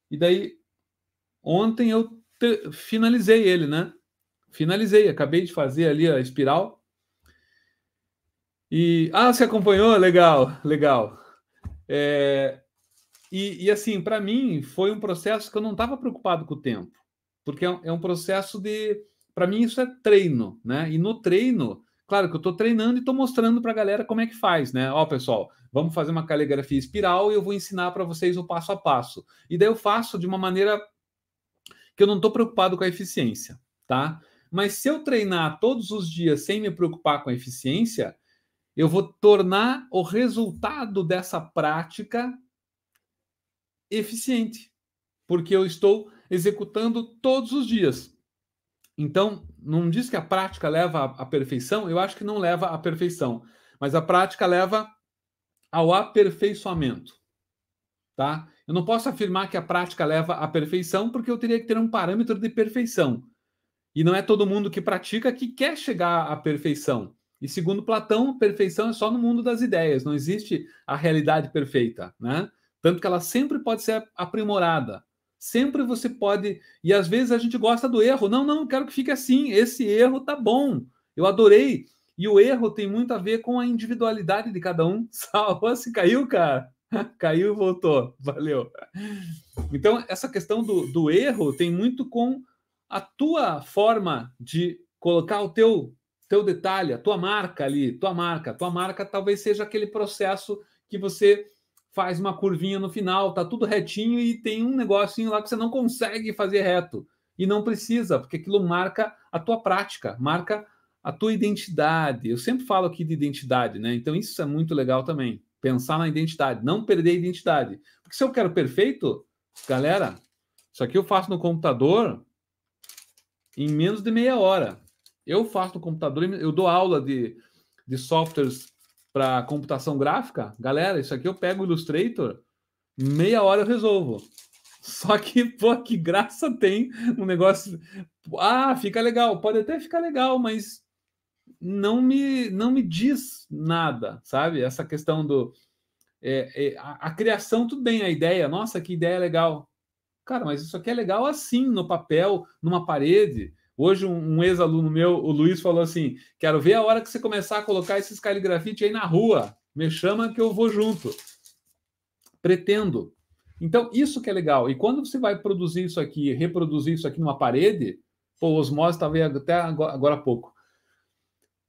e daí ontem eu te, finalizei ele, né? Finalizei, acabei de fazer ali a espiral. E ah, você acompanhou? Legal, legal. É, e, e, assim, para mim foi um processo que eu não estava preocupado com o tempo, porque é, é um processo de para mim, isso é treino, né? E no treino, claro que eu estou treinando e estou mostrando para a galera como é que faz, né? Ó, pessoal, vamos fazer uma caligrafia espiral e eu vou ensinar para vocês o passo a passo. E daí eu faço de uma maneira que eu não estou preocupado com a eficiência, tá? Mas se eu treinar todos os dias sem me preocupar com a eficiência, eu vou tornar o resultado dessa prática eficiente, porque eu estou executando todos os dias. Então, não diz que a prática leva à perfeição, eu acho que não leva à perfeição, mas a prática leva ao aperfeiçoamento, tá? Eu não posso afirmar que a prática leva à perfeição, porque eu teria que ter um parâmetro de perfeição. E não é todo mundo que pratica que quer chegar à perfeição. E segundo Platão, perfeição é só no mundo das ideias, não existe a realidade perfeita, né? Tanto que ela sempre pode ser aprimorada. Sempre você pode. E às vezes a gente gosta do erro. Não, não, quero que fique assim. Esse erro tá bom. Eu adorei. E o erro tem muito a ver com a individualidade de cada um. Salva se caiu, cara. Caiu e voltou. Valeu. Então, essa questão do, do erro tem muito com a tua forma de colocar o teu teu detalhe, a tua marca ali, tua marca, tua marca talvez seja aquele processo que você faz uma curvinha no final, tá tudo retinho e tem um negocinho lá que você não consegue fazer reto. E não precisa, porque aquilo marca a tua prática, marca a tua identidade. Eu sempre falo aqui de identidade, né? Então isso é muito legal também. Pensar na identidade, não perder a identidade. Porque se eu quero perfeito, galera, isso aqui eu faço no computador em menos de meia hora. Eu faço no computador, eu dou aula de, de softwares para computação gráfica, galera, isso aqui eu pego o Illustrator, meia hora eu resolvo. Só que, pô, que graça tem um negócio. Ah, fica legal, pode até ficar legal, mas não me, não me diz nada, sabe? Essa questão do. É, é, a, a, criação, tudo bem, a ideia, nossa, que ideia legal. Cara, mas isso aqui é legal assim, no papel, numa parede. Hoje, um, ex-aluno meu, o Luiz, falou assim: quero ver a hora que você começar a colocar esses caligrafite aí na rua. Me chama que eu vou junto. Pretendo. Então, isso que é legal. E quando você vai produzir isso aqui, reproduzir isso aqui numa parede, pô, osmose talvez tá até agora, agora há pouco.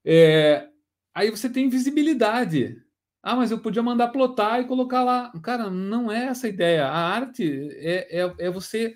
É, aí você tem visibilidade. Ah, mas eu podia mandar plotar e colocar lá. Cara, não é essa a ideia. A arte é, é, é você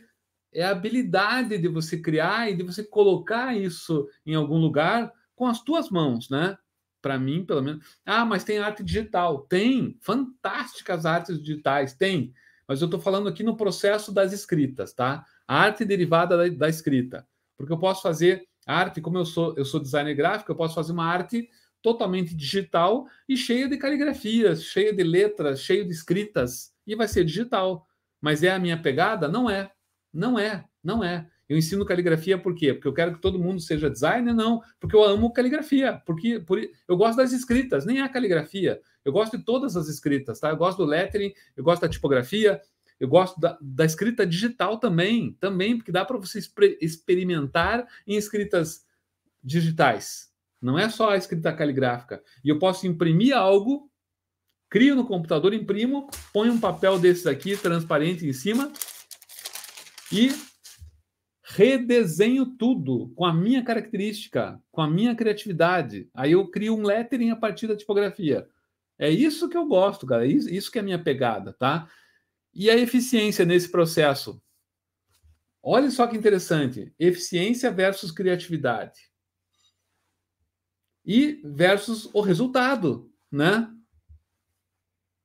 é a habilidade de você criar e de você colocar isso em algum lugar com as tuas mãos, né? Para mim, pelo menos. Ah, mas tem arte digital. Tem fantásticas artes digitais, tem. Mas eu estou falando aqui no processo das escritas, tá? A arte derivada da, da escrita. Porque eu posso fazer arte, como eu sou, eu sou designer gráfico, eu posso fazer uma arte totalmente digital e cheia de caligrafias, cheia de letras, cheia de escritas, e vai ser digital. Mas é a minha pegada? Não é. Não é, não é. Eu ensino caligrafia por quê? Porque eu quero que todo mundo seja designer? Não, porque eu amo caligrafia, porque por, eu gosto das escritas, nem a é caligrafia. Eu gosto de todas as escritas, tá? Eu gosto do lettering, eu gosto da tipografia, eu gosto da, da escrita digital também, também, porque dá para você experimentar em escritas digitais. Não é só a escrita caligráfica. E eu posso imprimir algo, crio no computador, imprimo, ponho um papel desses aqui, transparente em cima, e redesenho tudo com a minha característica, com a minha criatividade. Aí eu crio um lettering a partir da tipografia. É isso que eu gosto, cara. É isso que é a minha pegada, tá? E a eficiência nesse processo? Olha só que interessante. Eficiência versus criatividade. E versus o resultado, né?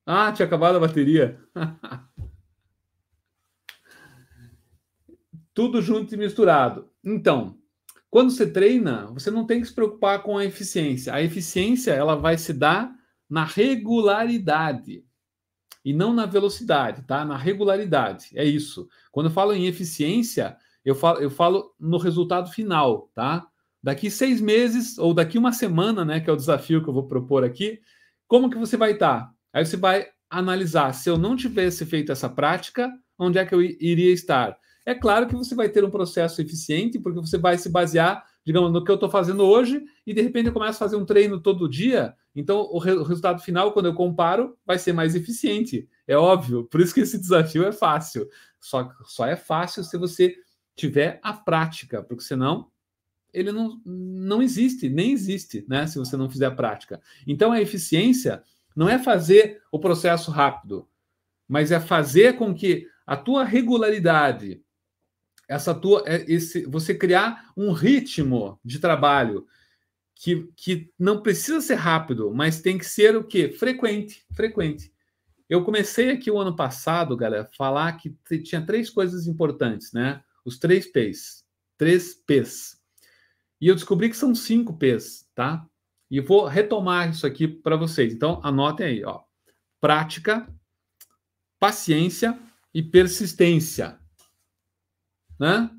Ah, tinha acabado a bateria. tudo junto e misturado. Então, quando você treina, você não tem que se preocupar com a eficiência. A eficiência ela vai se dar na regularidade e não na velocidade, tá? Na regularidade. É isso. Quando eu falo em eficiência, eu falo, eu falo no resultado final, tá? Daqui seis meses ou daqui uma semana, né? Que é o desafio que eu vou propor aqui. Como que você vai estar? Aí você vai analisar se eu não tivesse feito essa prática, onde é que eu iria estar? É claro que você vai ter um processo eficiente, porque você vai se basear, digamos, no que eu estou fazendo hoje, e de repente eu começo a fazer um treino todo dia. Então, o, re o resultado final, quando eu comparo, vai ser mais eficiente. É óbvio. Por isso que esse desafio é fácil. Só, só é fácil se você tiver a prática, porque senão ele não, não existe, nem existe, né? Se você não fizer a prática. Então, a eficiência não é fazer o processo rápido, mas é fazer com que a tua regularidade essa tua é, esse você criar um ritmo de trabalho que, que não precisa ser rápido, mas tem que ser o quê? Frequente, frequente. Eu comecei aqui o ano passado, galera, falar que tinha três coisas importantes, né? Os três P's, três P's. E eu descobri que são cinco P's, tá? E vou retomar isso aqui para vocês. Então, anotem aí, ó. Prática, paciência e persistência né?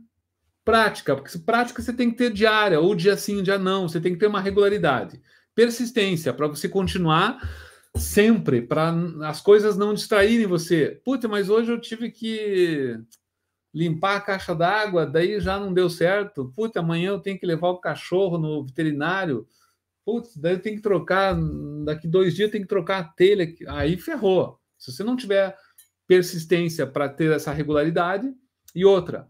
Prática, porque se prática você tem que ter diária, ou dia sim, dia não, você tem que ter uma regularidade. Persistência, para você continuar sempre, para as coisas não distraírem você. Puta, mas hoje eu tive que limpar a caixa d'água, daí já não deu certo. Puta, amanhã eu tenho que levar o cachorro no veterinário. Putz, daí tem que trocar, daqui dois dias tem que trocar a telha. Aí ferrou. Se você não tiver persistência para ter essa regularidade. E outra,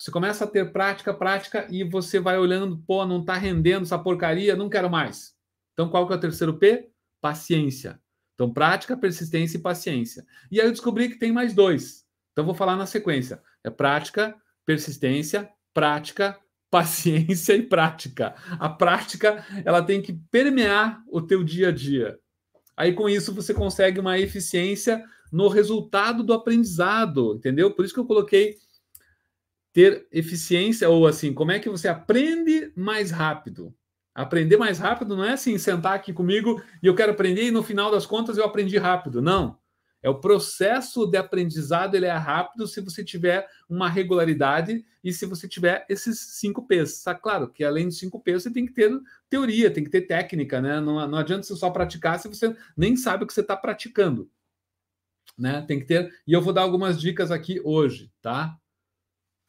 você começa a ter prática, prática e você vai olhando, pô, não está rendendo essa porcaria, não quero mais. Então, qual que é o terceiro P? Paciência. Então, prática, persistência e paciência. E aí eu descobri que tem mais dois. Então, vou falar na sequência. É prática, persistência, prática, paciência e prática. A prática, ela tem que permear o teu dia a dia. Aí, com isso, você consegue uma eficiência no resultado do aprendizado, entendeu? Por isso que eu coloquei ter eficiência ou assim, como é que você aprende mais rápido? Aprender mais rápido não é assim sentar aqui comigo e eu quero aprender e no final das contas eu aprendi rápido. Não. É o processo de aprendizado, ele é rápido se você tiver uma regularidade e se você tiver esses cinco P's. Tá claro que além dos cinco P's, você tem que ter teoria, tem que ter técnica, né? Não, não adianta você só praticar se você nem sabe o que você está praticando. Né? Tem que ter. E eu vou dar algumas dicas aqui hoje, tá?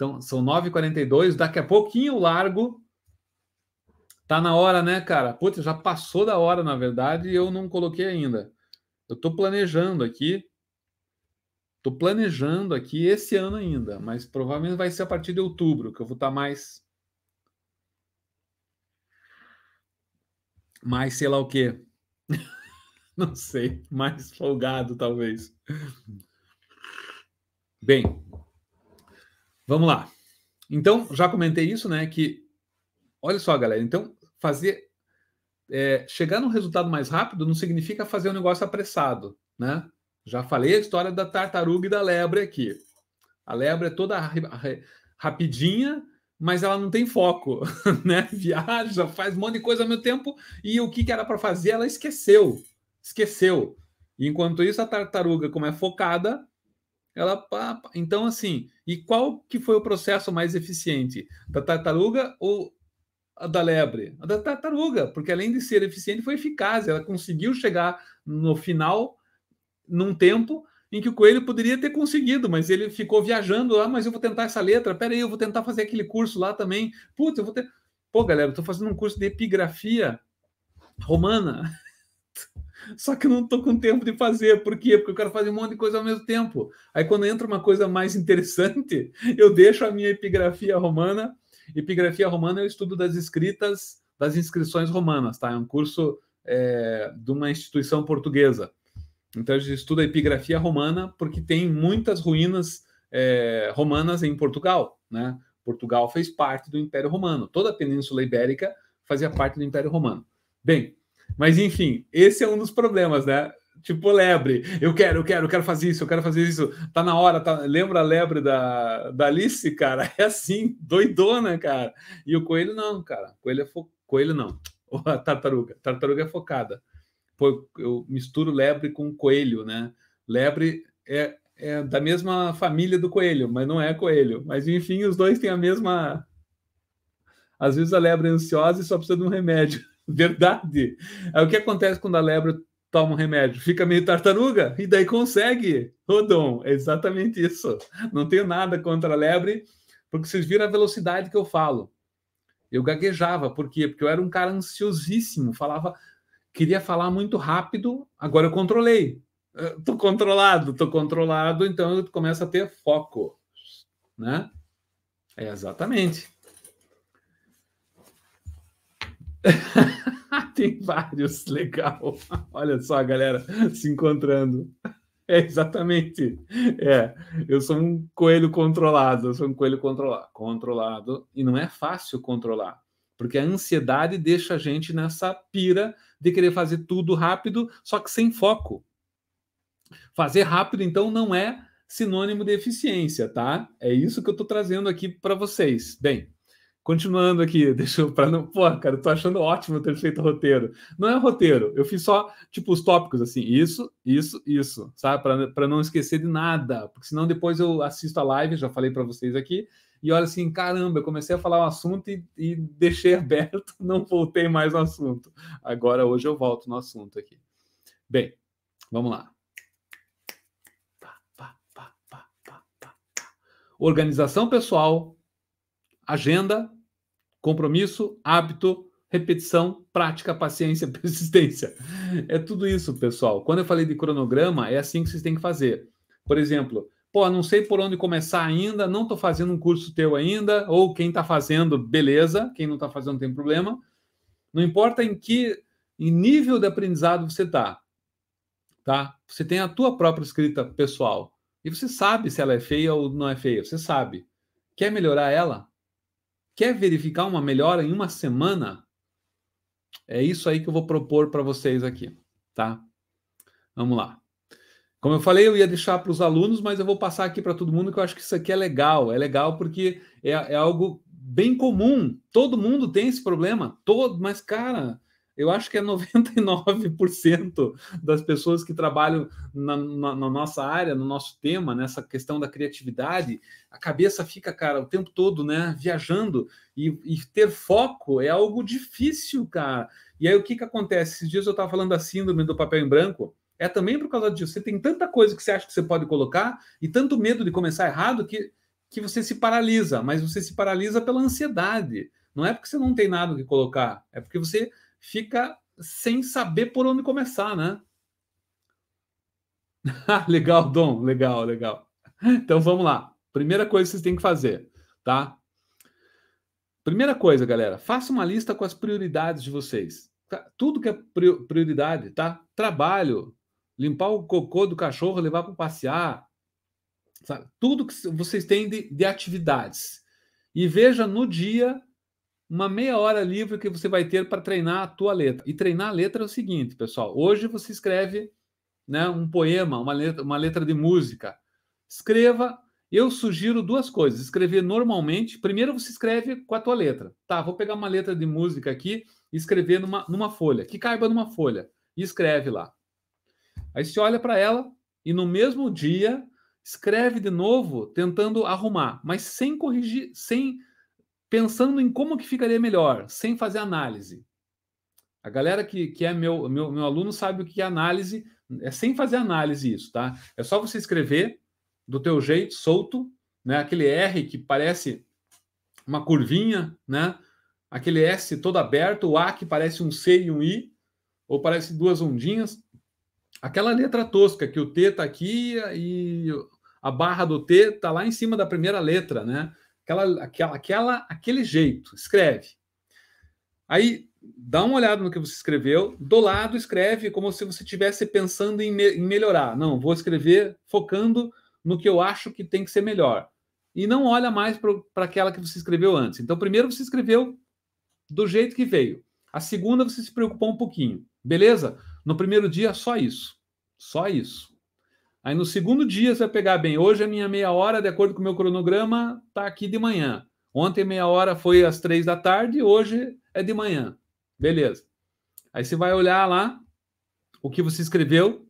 Então, são 9h42, daqui a pouquinho largo. Tá na hora, né, cara? Putz, já passou da hora, na verdade, e eu não coloquei ainda. Eu tô planejando aqui. Tô planejando aqui esse ano ainda, mas provavelmente vai ser a partir de outubro, que eu vou estar tá mais. Mais sei lá o quê. não sei, mais folgado, talvez. Bem, Vamos lá. Então, já comentei isso, né? Que olha só, galera. Então, fazer é, chegar num resultado mais rápido não significa fazer um negócio apressado, né? Já falei a história da tartaruga e da lebre aqui. A lebre é toda rapidinha, mas ela não tem foco, né? Viaja, faz um monte de coisa ao mesmo tempo e o que, que era para fazer ela esqueceu, esqueceu. Enquanto isso, a tartaruga, como é focada, ela pá, pá. Então, assim, e qual que foi o processo mais eficiente? Da tartaruga ou a da lebre? A da tartaruga, porque além de ser eficiente, foi eficaz. Ela conseguiu chegar no final, num tempo em que o coelho poderia ter conseguido, mas ele ficou viajando lá, ah, mas eu vou tentar essa letra, peraí, eu vou tentar fazer aquele curso lá também. Putz, eu vou ter. Pô, galera, eu tô fazendo um curso de epigrafia romana. Só que eu não estou com tempo de fazer. Por quê? Porque eu quero fazer um monte de coisa ao mesmo tempo. Aí quando entra uma coisa mais interessante, eu deixo a minha epigrafia romana. Epigrafia romana é o estudo das escritas das inscrições romanas, tá? É um curso é, de uma instituição portuguesa. Então eu estudo a epigrafia romana porque tem muitas ruínas é, romanas em Portugal, né? Portugal fez parte do Império Romano. Toda a Península Ibérica fazia parte do Império Romano. Bem, mas enfim, esse é um dos problemas, né? Tipo lebre, eu quero, eu quero, eu quero fazer isso, eu quero fazer isso. Tá na hora, tá... lembra a lebre da, da Alice, cara? É assim, doidona, cara. E o coelho não, cara. Coelho é fo... coelho não. Ou a tartaruga, tartaruga é focada. Pô, eu misturo lebre com coelho, né? Lebre é, é da mesma família do coelho, mas não é coelho. Mas enfim, os dois têm a mesma. Às vezes a lebre é ansiosa e só precisa de um remédio. Verdade. Aí o que acontece quando a lebre toma um remédio? Fica meio tartaruga e daí consegue. Rodon, é exatamente isso. Não tenho nada contra a lebre, porque vocês viram a velocidade que eu falo. Eu gaguejava, por quê? Porque eu era um cara ansiosíssimo, falava, queria falar muito rápido, agora eu controlei. tô controlado, tô controlado, então eu começo a ter foco, né? É exatamente. Tem vários, legal. Olha só a galera se encontrando. É exatamente. É, eu sou um coelho controlado, eu sou um coelho controlado, controlado e não é fácil controlar, porque a ansiedade deixa a gente nessa pira de querer fazer tudo rápido, só que sem foco. Fazer rápido então não é sinônimo de eficiência, tá? É isso que eu estou trazendo aqui para vocês. Bem, Continuando aqui, deixa eu para não. Pô, cara, tô achando ótimo ter feito roteiro. Não é roteiro, eu fiz só tipo os tópicos assim, isso, isso, isso, sabe? Para não esquecer de nada, porque senão depois eu assisto a live, já falei para vocês aqui, e olha assim, caramba, eu comecei a falar o um assunto e, e deixei aberto, não voltei mais no assunto. Agora hoje eu volto no assunto aqui. Bem, vamos lá. Organização pessoal, agenda, compromisso, hábito, repetição, prática, paciência, persistência. É tudo isso, pessoal. Quando eu falei de cronograma, é assim que vocês têm que fazer. Por exemplo, pô, não sei por onde começar ainda, não estou fazendo um curso teu ainda, ou quem está fazendo, beleza, quem não está fazendo tem problema. Não importa em que em nível de aprendizado você está, tá? Você tem a tua própria escrita pessoal e você sabe se ela é feia ou não é feia, você sabe. Quer melhorar ela? Quer verificar uma melhora em uma semana? É isso aí que eu vou propor para vocês aqui, tá? Vamos lá. Como eu falei, eu ia deixar para os alunos, mas eu vou passar aqui para todo mundo que eu acho que isso aqui é legal. É legal porque é, é algo bem comum. Todo mundo tem esse problema. Todo, mas cara, eu acho que é 99% das pessoas que trabalham na, na, na, nossa área, no nosso tema, nessa questão da criatividade, a cabeça fica, cara, o tempo todo, né, viajando. E, e ter foco é algo difícil, cara. E aí o que, que acontece? Esses dias eu estava falando da síndrome do papel em branco. É também por causa disso. Você tem tanta coisa que você acha que você pode colocar e tanto medo de começar errado que, que você se paralisa. Mas você se paralisa pela ansiedade. Não é porque você não tem nada que colocar, é porque você fica sem saber por onde começar, né? legal, Dom, legal, legal. Então vamos lá. Primeira coisa que vocês têm que fazer, tá? Primeira coisa, galera, faça uma lista com as prioridades de vocês. Tá? Tudo que é prioridade, tá? Trabalho, limpar o cocô do cachorro, levar para passear, sabe? Tudo que vocês têm de, de atividades. E veja no dia uma meia hora livre que você vai ter para treinar a tua letra. E treinar a letra é o seguinte, pessoal. Hoje você escreve né, um poema, uma letra, uma letra de música. Escreva. Eu sugiro duas coisas. Escrever normalmente. Primeiro você escreve com a tua letra. Tá, vou pegar uma letra de música aqui e escrever numa, numa folha. Que caiba numa folha. E escreve lá. Aí você olha para ela e no mesmo dia escreve de novo tentando arrumar, mas sem corrigir, sem pensando em como que ficaria melhor, sem fazer análise. A galera que, que é meu, meu, meu aluno sabe o que é análise, é sem fazer análise isso, tá? É só você escrever do teu jeito, solto, né? Aquele R que parece uma curvinha, né? Aquele S todo aberto, o A que parece um C e um I, ou parece duas ondinhas. Aquela letra tosca que o T tá aqui e a barra do T tá lá em cima da primeira letra, né? aquela, aquela, aquela, aquele jeito, escreve. Aí dá uma olhada no que você escreveu, do lado escreve como se você estivesse pensando em, me, em melhorar. Não, vou escrever focando no que eu acho que tem que ser melhor. E não olha mais para aquela que você escreveu antes. Então, primeiro você escreveu do jeito que veio. A segunda você se preocupou um pouquinho. Beleza? No primeiro dia, só isso. Só isso. Aí no segundo dia você vai pegar bem. Hoje a minha meia hora, de acordo com o meu cronograma, está aqui de manhã. Ontem meia hora foi às três da tarde, hoje é de manhã. Beleza. Aí você vai olhar lá o que você escreveu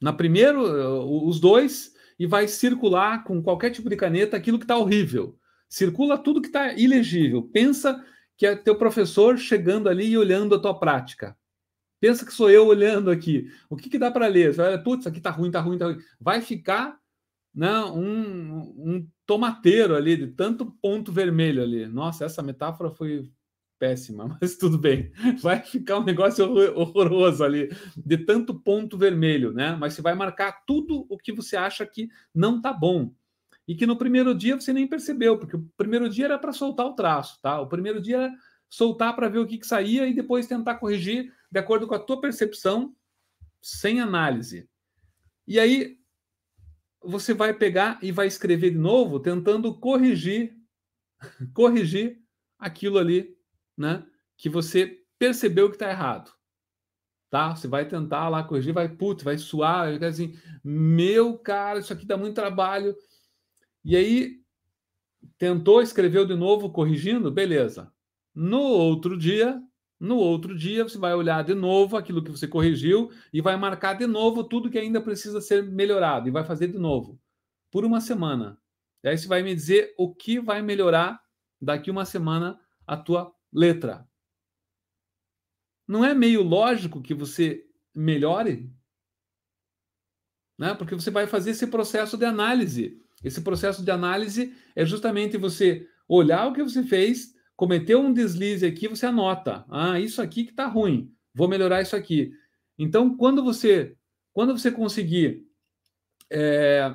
na primeiro eh, os dois e vai circular com qualquer tipo de caneta aquilo que está horrível. Circula tudo que está ilegível. Pensa que é teu professor chegando ali e olhando a tua prática. Pensa que sou eu olhando aqui. O que, que dá para ler? Você olha, putz, aqui tá ruim, tá ruim, tá ruim. Vai ficar né, um, um tomateiro ali, de tanto ponto vermelho ali. Nossa, essa metáfora foi péssima, mas tudo bem. Vai ficar um negócio horroroso ali, de tanto ponto vermelho, né? Mas você vai marcar tudo o que você acha que não tá bom. E que no primeiro dia você nem percebeu, porque o primeiro dia era para soltar o traço, tá? O primeiro dia era soltar para ver o que, que saía e depois tentar corrigir de acordo com a tua percepção, sem análise. E aí você vai pegar e vai escrever de novo, tentando corrigir, corrigir aquilo ali, né? Que você percebeu que está errado, tá? Você vai tentar lá corrigir, vai putz, vai suar, vai assim, meu cara, isso aqui dá muito trabalho. E aí tentou, escreveu de novo, corrigindo, beleza. No outro dia, no outro dia, você vai olhar de novo aquilo que você corrigiu e vai marcar de novo tudo que ainda precisa ser melhorado e vai fazer de novo por uma semana. E aí você vai me dizer o que vai melhorar daqui uma semana a tua letra. Não é meio lógico que você melhore? Né? Porque você vai fazer esse processo de análise. Esse processo de análise é justamente você olhar o que você fez, cometeu um deslize aqui, você anota. Ah, isso aqui que está ruim. Vou melhorar isso aqui. Então, quando você, quando você conseguir é,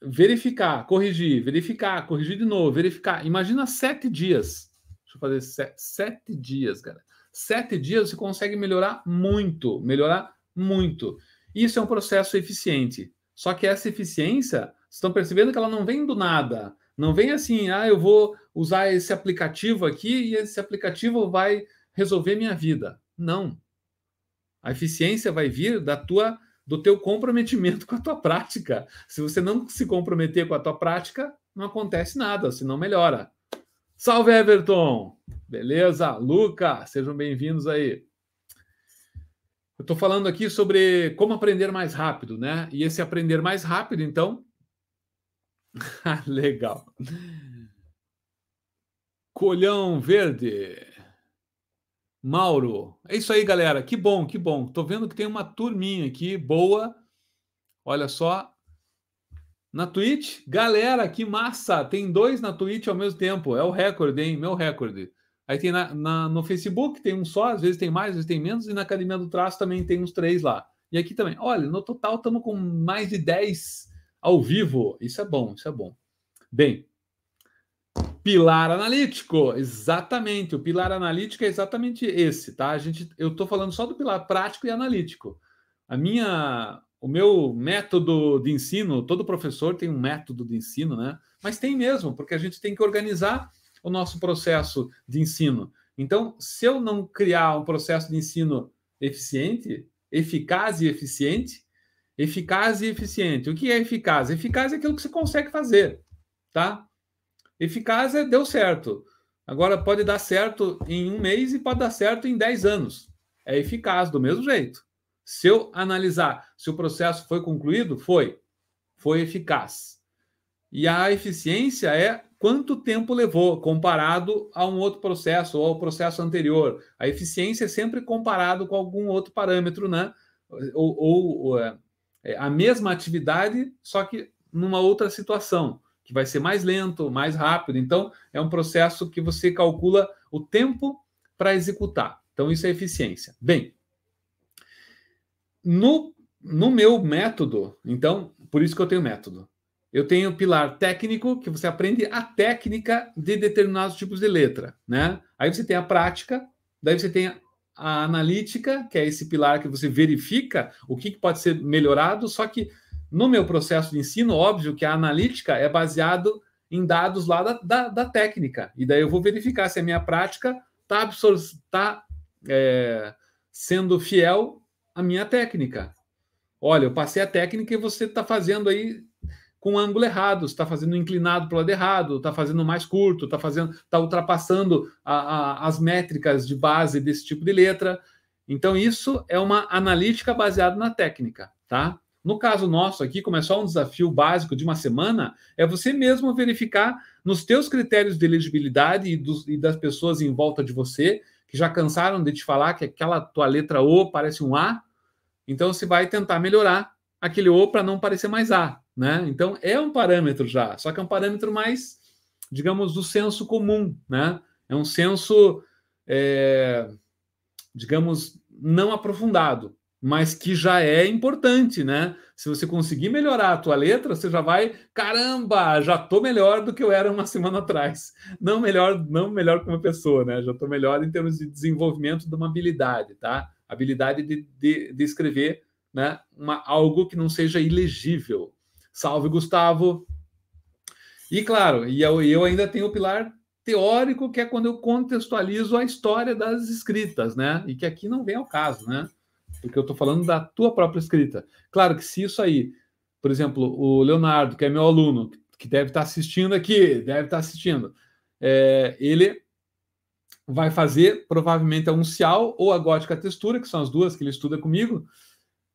verificar, corrigir, verificar, corrigir de novo, verificar. Imagina sete dias. Deixa eu fazer sete, sete dias, cara. Sete dias você consegue melhorar muito, melhorar muito. Isso é um processo eficiente. Só que essa eficiência, vocês estão percebendo que ela não vem do nada. Não vem assim, ah, eu vou usar esse aplicativo aqui e esse aplicativo vai resolver minha vida. Não. A eficiência vai vir da tua do teu comprometimento com a tua prática. Se você não se comprometer com a tua prática, não acontece nada, se não melhora. Salve Everton. Beleza? Luca, sejam bem-vindos aí. Eu estou falando aqui sobre como aprender mais rápido, né? E esse aprender mais rápido, então. Legal. Colhão Verde. Mauro. É isso aí, galera. Que bom, que bom. Tô vendo que tem uma turminha aqui boa. Olha só. Na Twitch, galera, que massa! Tem dois na Twitch ao mesmo tempo. É o recorde, hein? Meu recorde. Aí tem na, na, no Facebook, tem um só, às vezes tem mais, às vezes tem menos, e na Academia do Traço também tem uns três lá. E aqui também. Olha, no total estamos com mais de 10 ao vivo. Isso é bom, isso é bom. Bem, Pilar analítico, exatamente. O pilar analítico é exatamente esse, tá? A gente, eu estou falando só do pilar prático e analítico. A minha, o meu método de ensino, todo professor tem um método de ensino, né? Mas tem mesmo, porque a gente tem que organizar o nosso processo de ensino. Então, se eu não criar um processo de ensino eficiente, eficaz e eficiente, eficaz e eficiente. O que é eficaz? Eficaz é aquilo que você consegue fazer, tá? Eficaz é deu certo. Agora pode dar certo em um mês e pode dar certo em 10 anos. É eficaz do mesmo jeito. Se eu analisar se o processo foi concluído, foi. Foi eficaz. E a eficiência é quanto tempo levou comparado a um outro processo ou ao processo anterior. A eficiência é sempre comparado com algum outro parâmetro, né? Ou, ou, ou é, é, a mesma atividade, só que numa outra situação que vai ser mais lento, mais rápido. Então, é um processo que você calcula o tempo para executar. Então, isso é eficiência. Bem, no, no meu método, então, por isso que eu tenho método. Eu tenho o pilar técnico, que você aprende a técnica de determinados tipos de letra, né? Aí você tem a prática, daí você tem a analítica, que é esse pilar que você verifica o que, que pode ser melhorado, só que no meu processo de ensino, óbvio que a analítica é baseado em dados lá da, da, da técnica. E daí eu vou verificar se a minha prática está tá, é, sendo fiel à minha técnica. Olha, eu passei a técnica e você está fazendo aí com um ângulo errado, está fazendo inclinado para o lado errado, está fazendo mais curto, está fazendo, está ultrapassando a, a, as métricas de base desse tipo de letra. Então isso é uma analítica baseada na técnica, tá? No caso nosso aqui, como é só um desafio básico de uma semana, é você mesmo verificar nos teus critérios de elegibilidade e, dos, e das pessoas em volta de você, que já cansaram de te falar que aquela tua letra O parece um A, então você vai tentar melhorar aquele O para não parecer mais A, né? Então é um parâmetro já, só que é um parâmetro mais, digamos, do senso comum, né? É um senso, é, digamos, não aprofundado, mas que já é importante, né? Se você conseguir melhorar a tua letra, você já vai, caramba, já tô melhor do que eu era uma semana atrás. Não melhor, não melhor como pessoa, né? Já tô melhor em termos de desenvolvimento de uma habilidade, tá? Habilidade de, de, de escrever, né? Uma, algo que não seja ilegível. Salve, Gustavo. E claro, e eu, eu ainda tenho o pilar teórico, que é quando eu contextualizo a história das escritas, né? E que aqui não vem ao caso, né? porque eu estou falando da tua própria escrita. Claro que se isso aí, por exemplo, o Leonardo, que é meu aluno, que deve estar tá assistindo aqui, deve estar tá assistindo, é, ele vai fazer provavelmente a uncial ou a gótica textura, que são as duas que ele estuda comigo,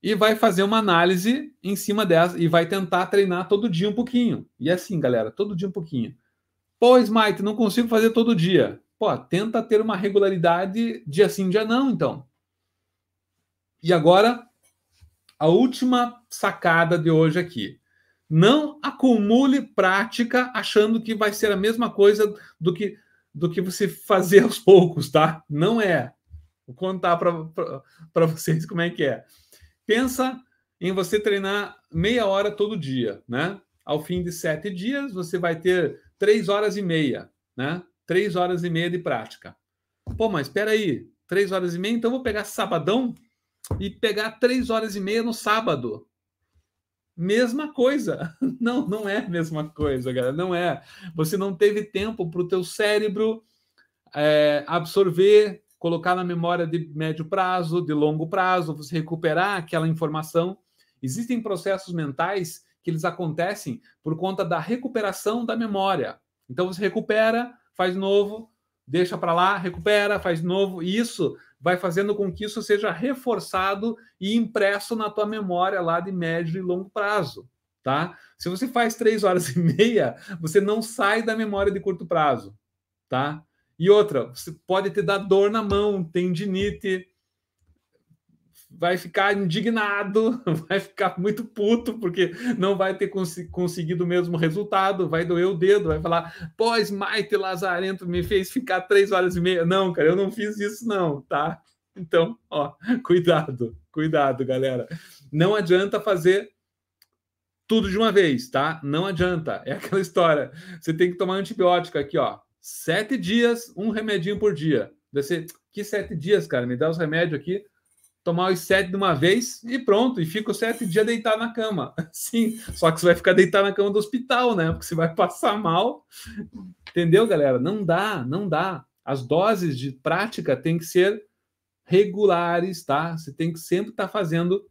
e vai fazer uma análise em cima dessa e vai tentar treinar todo dia um pouquinho. E é assim, galera, todo dia um pouquinho. Pô, Mike, não consigo fazer todo dia. Pô, tenta ter uma regularidade dia sim, dia não, então. E agora, a última sacada de hoje aqui. Não acumule prática achando que vai ser a mesma coisa do que do que você fazer aos poucos, tá? Não é. Vou contar para vocês como é que é. Pensa em você treinar meia hora todo dia, né? Ao fim de sete dias, você vai ter três horas e meia, né? Três horas e meia de prática. Pô, mas espera aí, três horas e meia, então vou pegar sabadão e pegar três horas e meia no sábado. Mesma coisa. Não, não é a mesma coisa, galera. Não é. Você não teve tempo para o teu cérebro é, absorver, colocar na memória de médio prazo, de longo prazo, você recuperar aquela informação. Existem processos mentais que eles acontecem por conta da recuperação da memória. Então você recupera, faz novo, deixa para lá, recupera, faz novo. E isso vai fazendo com que isso seja reforçado e impresso na tua memória lá de médio e longo prazo, tá? Se você faz três horas e meia, você não sai da memória de curto prazo, tá? E outra, você pode te dar dor na mão, tendinite, vai ficar indignado, vai ficar muito puto, porque não vai ter cons conseguido o mesmo resultado, vai doer o dedo, vai falar, pô, Smite Lazarento me fez ficar três horas e meia. Não, cara, eu não fiz isso, não, tá? Então, ó, cuidado, cuidado, galera. Não adianta fazer tudo de uma vez, tá? Não adianta. É aquela história. Você tem que tomar antibiótico aqui, ó. Sete dias, um remedinho por dia. Você, que sete dias, cara? Me dá os remédios aqui tomar os sete de uma vez e pronto, e fica os sete dias deitado na cama. Sim, só que você vai ficar deitado na cama do hospital, né? Porque você vai passar mal. Entendeu, galera? Não dá, não dá. As doses de prática têm que ser regulares, tá? Você tem que sempre estar tá fazendo.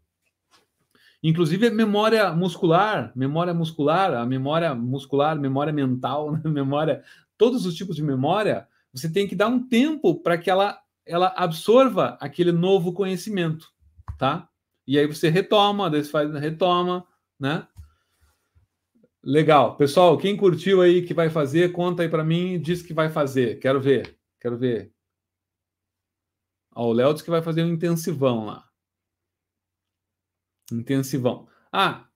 Inclusive a memória muscular, memória muscular, a memória muscular, memória mental, né? memória, todos os tipos de memória, você tem que dar um tempo para que ela ela absorva aquele novo conhecimento, tá? E aí você retoma, daí você faz, retoma, né? Legal. Pessoal, quem curtiu aí que vai fazer, conta aí para mim, diz que vai fazer. Quero ver. Quero ver. Ó, o Léo disse que vai fazer um intensivão lá. Intensivão. Ah,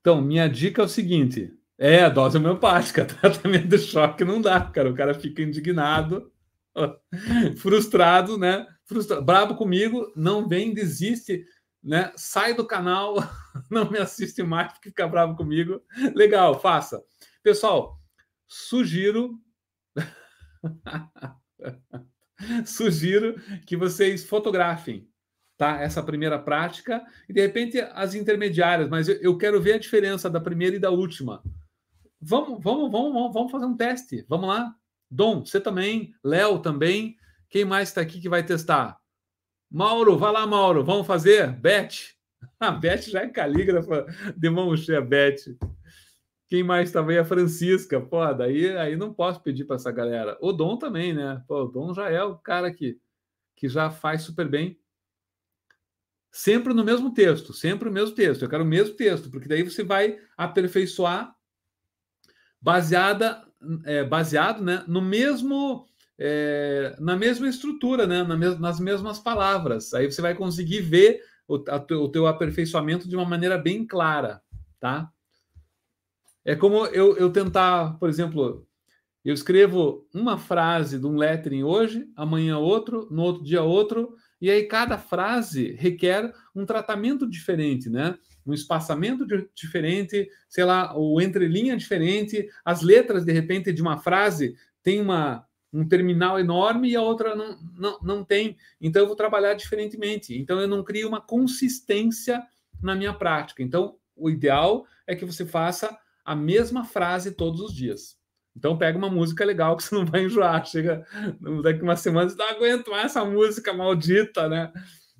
então, minha dica é o seguinte. É, a dose homeopática, tratamento tá? é de choque não dá, cara. O cara fica indignado. frustrado, né? Frustrado, brabo comigo, não vem, desiste, né? Sai do canal, não me assiste mais porque fica bravo comigo. Legal, faça. Pessoal, sugiro sugiro que vocês fotografem, tá? Essa primeira prática e de repente as intermediárias, mas eu, eu quero ver a diferença da primeira e da última. Vamos, vamos, vamos, vamos, vamos fazer um teste. Vamos lá. Dom, você também. Léo também. Quem mais está aqui que vai testar? Mauro, vai lá, Mauro. Vamos fazer? Bet. A Bet já é calígrafa de mão cheia, Bet. Quem mais também? Tá a Francisca. Pô, daí aí não posso pedir para essa galera. O Dom também, né? Pô, o Dom já é o cara que, que já faz super bem. Sempre no mesmo texto, sempre o mesmo texto. Eu quero o mesmo texto, porque daí você vai aperfeiçoar baseada é, baseado né, no mesmo é, na mesma estrutura, né, na mes nas mesmas palavras. Aí você vai conseguir ver o, o teu aperfeiçoamento de uma maneira bem clara, tá? É como eu, eu tentar, por exemplo, eu escrevo uma frase de um lettering hoje, amanhã outro, no outro dia outro, e aí cada frase requer um tratamento diferente, né? Um espaçamento de, diferente, sei lá, o entrelinha diferente, as letras, de repente, de uma frase tem uma, um terminal enorme e a outra não, não, não tem. Então eu vou trabalhar diferentemente. Então eu não crio uma consistência na minha prática. Então, o ideal é que você faça a mesma frase todos os dias. Então pega uma música legal que você não vai enjoar. Chega daqui uma semana, você não aguento mais essa música maldita, né?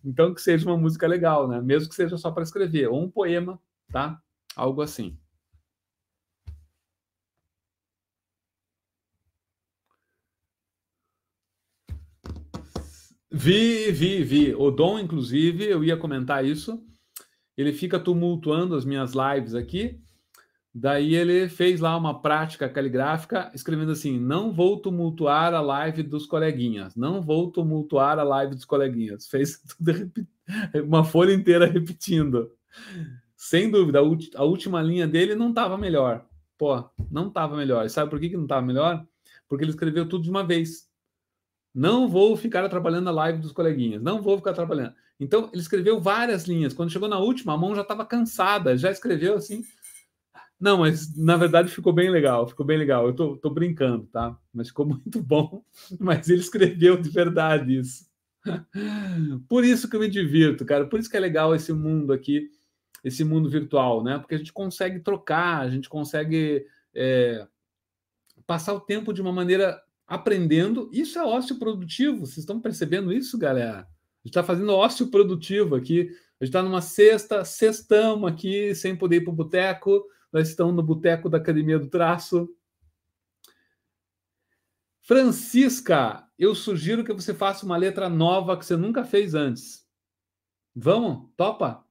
Então que seja uma música legal, né? Mesmo que seja só para escrever, ou um poema, tá? Algo assim. Vi, vi, vi. O Dom, inclusive, eu ia comentar isso. Ele fica tumultuando as minhas lives aqui Daí ele fez lá uma prática caligráfica, escrevendo assim: não vou tumultuar a live dos coleguinhas, não vou tumultuar a live dos coleguinhas. Fez tudo, uma folha inteira repetindo. Sem dúvida, a última linha dele não estava melhor. Pô, não estava melhor. E sabe por que, que não estava melhor? Porque ele escreveu tudo de uma vez. Não vou ficar atrapalhando a live dos coleguinhas. Não vou ficar atrapalhando. Então, ele escreveu várias linhas. Quando chegou na última, a mão já estava cansada. Já escreveu assim não, mas na verdade ficou bem legal, ficou bem legal. Eu tô, tô brincando, tá? Mas ficou muito bom. Mas ele escreveu de verdade isso. Por isso que eu me divirto, cara. Por isso que é legal esse mundo aqui, esse mundo virtual, né? Porque a gente consegue trocar, a gente consegue é, passar o tempo de uma maneira aprendendo. Isso é ócio produtivo. Vocês estão percebendo isso, galera? A gente está fazendo ócio produtivo aqui. A gente está numa sexta, sextamos aqui, sem poder ir para o boteco nós estamos no Boteco da Academia do Traço. Francisca, eu sugiro que você faça uma letra nova que você nunca fez antes. Vamos? Topa?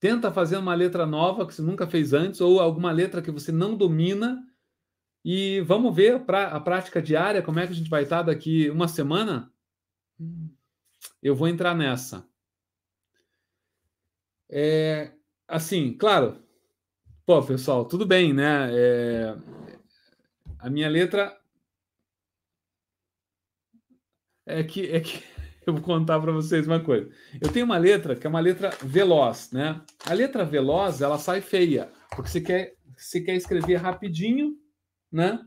Tenta fazer uma letra nova que você nunca fez antes ou alguma letra que você não domina. E vamos ver a prática diária, como é que a gente vai estar daqui uma semana? Eu vou entrar nessa. É, assim, claro, Pô, pessoal, tudo bem, né? É... A minha letra é que é que eu vou contar para vocês uma coisa. Eu tenho uma letra que é uma letra veloz, né? A letra veloz, ela sai feia, porque você quer você quer escrever rapidinho, né?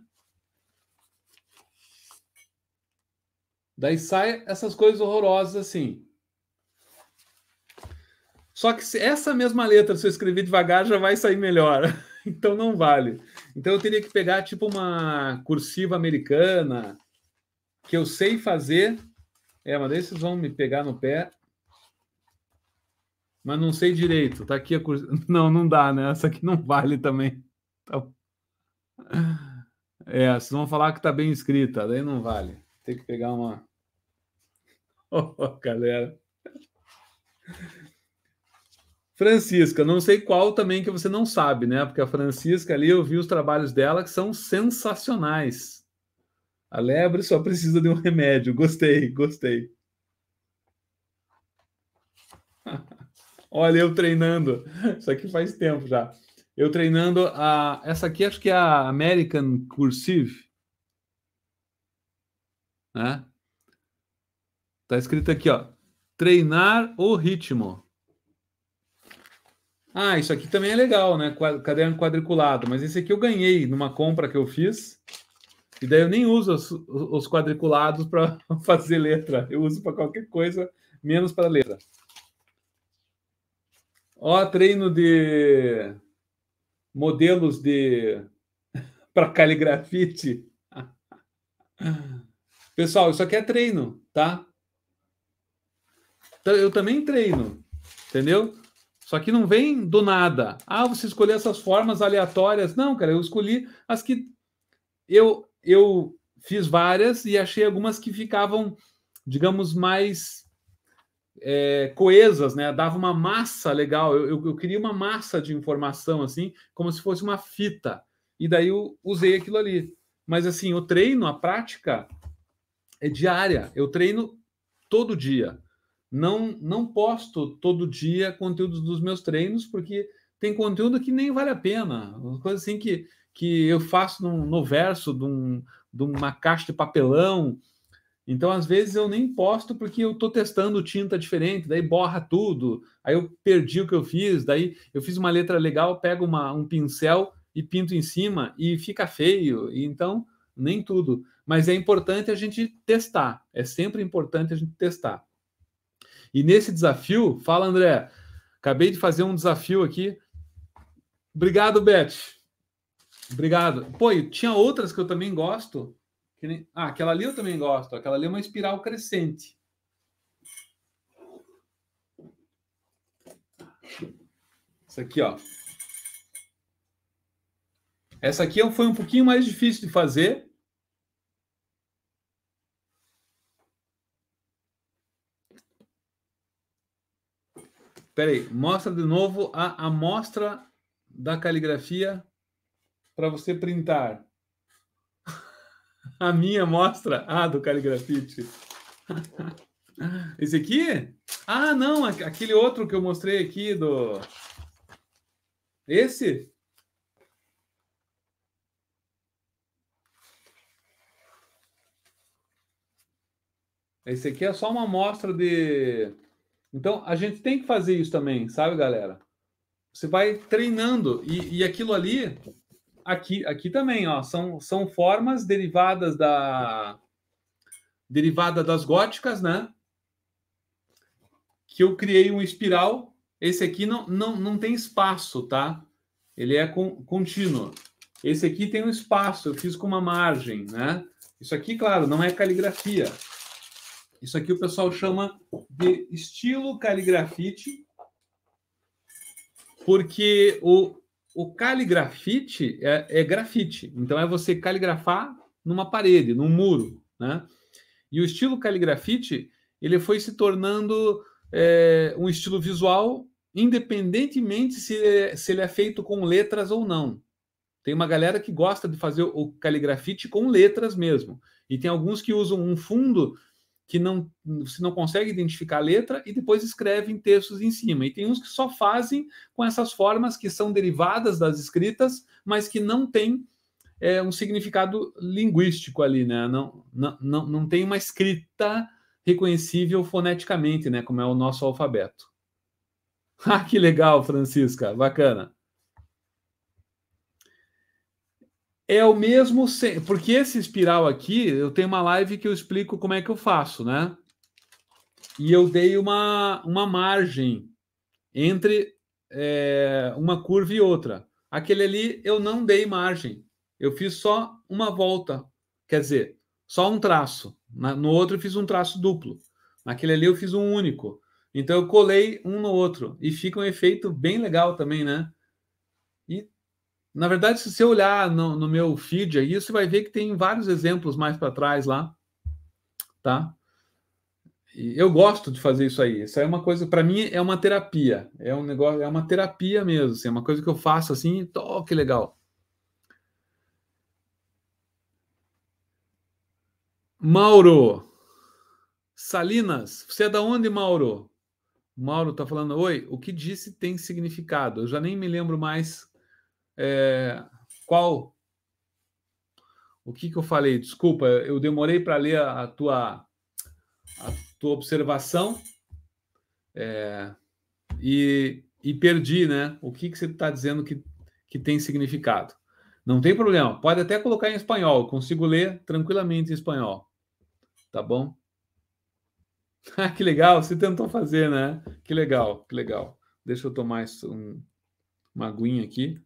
Daí sai essas coisas horrorosas assim. Só que se essa mesma letra, se eu escrever devagar, já vai sair melhor. então não vale. Então eu teria que pegar tipo uma cursiva americana que eu sei fazer. É, mas daí vocês vão me pegar no pé. Mas não sei direito. Tá aqui a cursiva. Não, não dá, né? Essa aqui não vale também. Tá... É, vocês vão falar que tá bem escrita, daí não vale. Tem que pegar uma. Oh, galera. Francisca, não sei qual também que você não sabe, né? Porque a Francisca ali, eu vi os trabalhos dela que são sensacionais. A lebre só precisa de um remédio. Gostei, gostei. Olha, eu treinando. Isso aqui faz tempo já. Eu treinando a. Essa aqui acho que é a American Cursive. Né? Tá escrito aqui, ó. Treinar o ritmo. Ah, isso aqui também é legal, né? Caderno quadriculado. Mas esse aqui eu ganhei numa compra que eu fiz. E daí eu nem uso os, os quadriculados para fazer letra. Eu uso para qualquer coisa, menos para letra. Ó, treino de modelos de para caligrafite. Pessoal, isso aqui é treino, tá? Então, eu também treino, entendeu? Só que não vem do nada. Ah, você escolheu essas formas aleatórias. Não, cara, eu escolhi as que eu eu fiz várias e achei algumas que ficavam, digamos, mais é, coesas, né? Dava uma massa legal. Eu, eu, eu, queria uma massa de informação, assim, como se fosse uma fita. E daí eu usei aquilo ali. Mas assim, o treino, a prática é diária. Eu treino todo dia. Não, não posto todo dia conteúdos dos meus treinos, porque tem conteúdo que nem vale a pena. Uma coisa assim que, que eu faço no, no verso de, um, de uma caixa de papelão. Então, às vezes, eu nem posto porque eu estou testando tinta diferente, daí borra tudo, aí eu perdi o que eu fiz, daí eu fiz uma letra legal, pego uma, um pincel e pinto em cima e fica feio. Então, nem tudo. Mas é importante a gente testar. É sempre importante a gente testar. E nesse desafio, fala André, acabei de fazer um desafio aqui. Obrigado, Beth. Obrigado. Pô, e tinha outras que eu também gosto. Nem... Ah, aquela ali eu também gosto. Aquela ali é uma espiral crescente. Essa aqui, ó. Essa aqui é foi um pouquinho mais difícil de fazer, Peraí, mostra de novo a amostra da caligrafia para você printar. A minha mostra. Ah, do caligrafite. Esse aqui? Ah, não, aquele outro que eu mostrei aqui do. Esse? Esse aqui é só uma amostra de então, a gente tem que fazer isso também, sabe, galera? Você vai treinando e, e aquilo ali, aqui, aqui também, ó, são, são formas derivadas da derivada das góticas, né? Que eu criei um espiral. Esse aqui não, não, não tem espaço, tá? Ele é com, contínuo. Esse aqui tem um espaço, eu fiz com uma margem, né? Isso aqui, claro, não é caligrafia. Isso aqui o pessoal chama de estilo caligrafite, porque o, o caligrafite é, é grafite. Então, é você caligrafar numa parede, num muro, né? E o estilo caligrafite, ele foi se tornando é, um estilo visual, independentemente se, se ele é feito com letras ou não. Tem uma galera que gosta de fazer o caligrafite com letras mesmo. E tem alguns que usam um fundo que não você não consegue identificar a letra e depois escreve em textos em cima. E tem uns que só fazem com essas formas que são derivadas das escritas, mas que não tem é, um significado linguístico ali, né? Não, não, não, não tem uma escrita reconhecível foneticamente, né? Como é o nosso alfabeto. ah, que legal, Francisca, bacana. É o mesmo, porque esse espiral aqui, eu tenho uma live que eu explico como é que eu faço, né? E eu dei uma, uma margem entre é, uma curva e outra. Aquele ali eu não dei margem, eu fiz só uma volta, quer dizer, só um traço. no outro eu fiz um traço duplo, naquele ali eu fiz um único. Então eu colei um no outro e fica um efeito bem legal também, né? Na verdade, se você olhar no, no meu feed aí, você vai ver que tem vários exemplos mais para trás lá, tá? E eu gosto de fazer isso aí. Isso aí é uma coisa, para mim, é uma terapia. É um negócio, é uma terapia mesmo. Assim, é uma coisa que eu faço assim, Tô, que legal. Mauro Salinas, você é da onde, Mauro? Mauro tá falando, oi, o que disse tem significado. Eu já nem me lembro mais é, qual. O que, que eu falei? Desculpa, eu demorei para ler a, a, tua, a tua observação é, e, e perdi, né? O que, que você está dizendo que, que tem significado? Não tem problema, pode até colocar em espanhol, consigo ler tranquilamente em espanhol. Tá bom? Ah, que legal, você tentou fazer, né? Que legal, que legal. Deixa eu tomar um, uma aguinha aqui.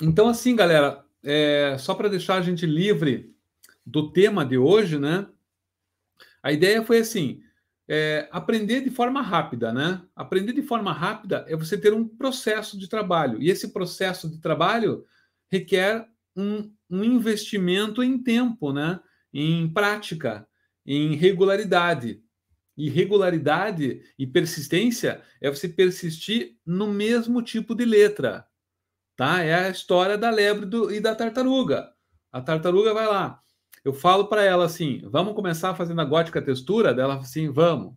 Então, assim, galera, é, só para deixar a gente livre do tema de hoje, né? A ideia foi assim: é, aprender de forma rápida, né? Aprender de forma rápida é você ter um processo de trabalho. E esse processo de trabalho requer um, um investimento em tempo, né? Em prática, em regularidade. E regularidade e persistência é você persistir no mesmo tipo de letra tá? É a história da lebre do, e da tartaruga. A tartaruga vai lá. Eu falo para ela assim: vamos começar fazendo a gótica textura? Dela assim, vamos.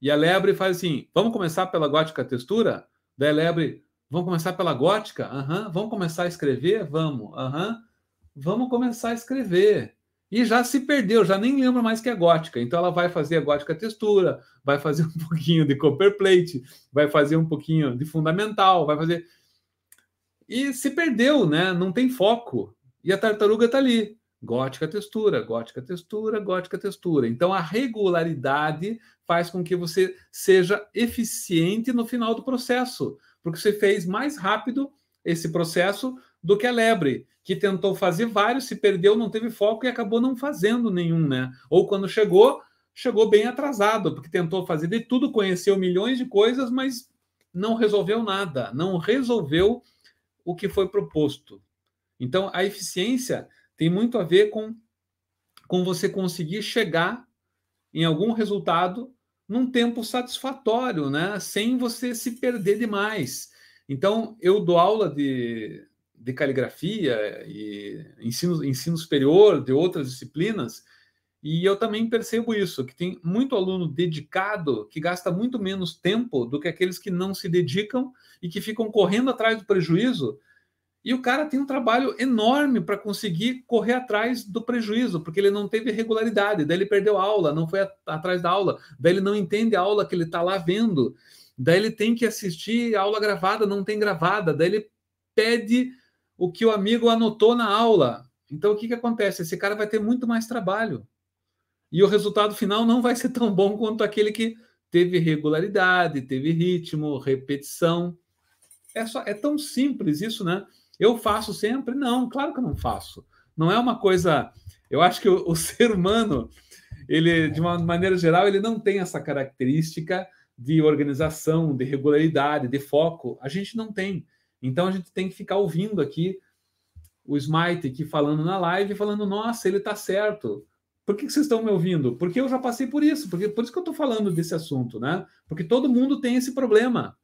E a lebre faz assim: vamos começar pela gótica textura? Daí a lebre, vamos começar pela gótica? Aham. Uhum. Vamos começar a escrever? Vamos. Aham. Uhum. Vamos começar a escrever. E já se perdeu, já nem lembra mais que é gótica. Então ela vai fazer a gótica textura, vai fazer um pouquinho de copperplate, vai fazer um pouquinho de fundamental, vai fazer e se perdeu, né? Não tem foco. E a tartaruga está ali. Gótica textura, gótica textura, gótica textura. Então a regularidade faz com que você seja eficiente no final do processo, porque você fez mais rápido esse processo do que a lebre, que tentou fazer vários, se perdeu, não teve foco e acabou não fazendo nenhum, né? Ou quando chegou, chegou bem atrasado, porque tentou fazer de tudo, conheceu milhões de coisas, mas não resolveu nada, não resolveu o que foi proposto. Então, a eficiência tem muito a ver com, com você conseguir chegar em algum resultado num tempo satisfatório, né? sem você se perder demais. Então, eu dou aula de, de caligrafia e ensino, ensino superior, de outras disciplinas, e eu também percebo isso, que tem muito aluno dedicado que gasta muito menos tempo do que aqueles que não se dedicam e que ficam correndo atrás do prejuízo. E o cara tem um trabalho enorme para conseguir correr atrás do prejuízo, porque ele não teve regularidade, daí ele perdeu a aula, não foi atrás da aula, daí ele não entende a aula que ele está lá vendo, daí ele tem que assistir a aula gravada, não tem gravada, daí ele pede o que o amigo anotou na aula. Então o que, que acontece? Esse cara vai ter muito mais trabalho e o resultado final não vai ser tão bom quanto aquele que teve regularidade, teve ritmo, repetição. É, só, é tão simples isso, né? Eu faço sempre? Não, claro que eu não faço. Não é uma coisa. Eu acho que o, o ser humano, ele, de uma maneira geral, ele não tem essa característica de organização, de regularidade, de foco. A gente não tem. Então a gente tem que ficar ouvindo aqui o Smite aqui falando na live, falando: nossa, ele está certo. Por que, vocês estão me ouvindo? Porque eu já passei por isso, porque por isso que eu estou falando desse assunto, né? Porque todo mundo tem esse problema.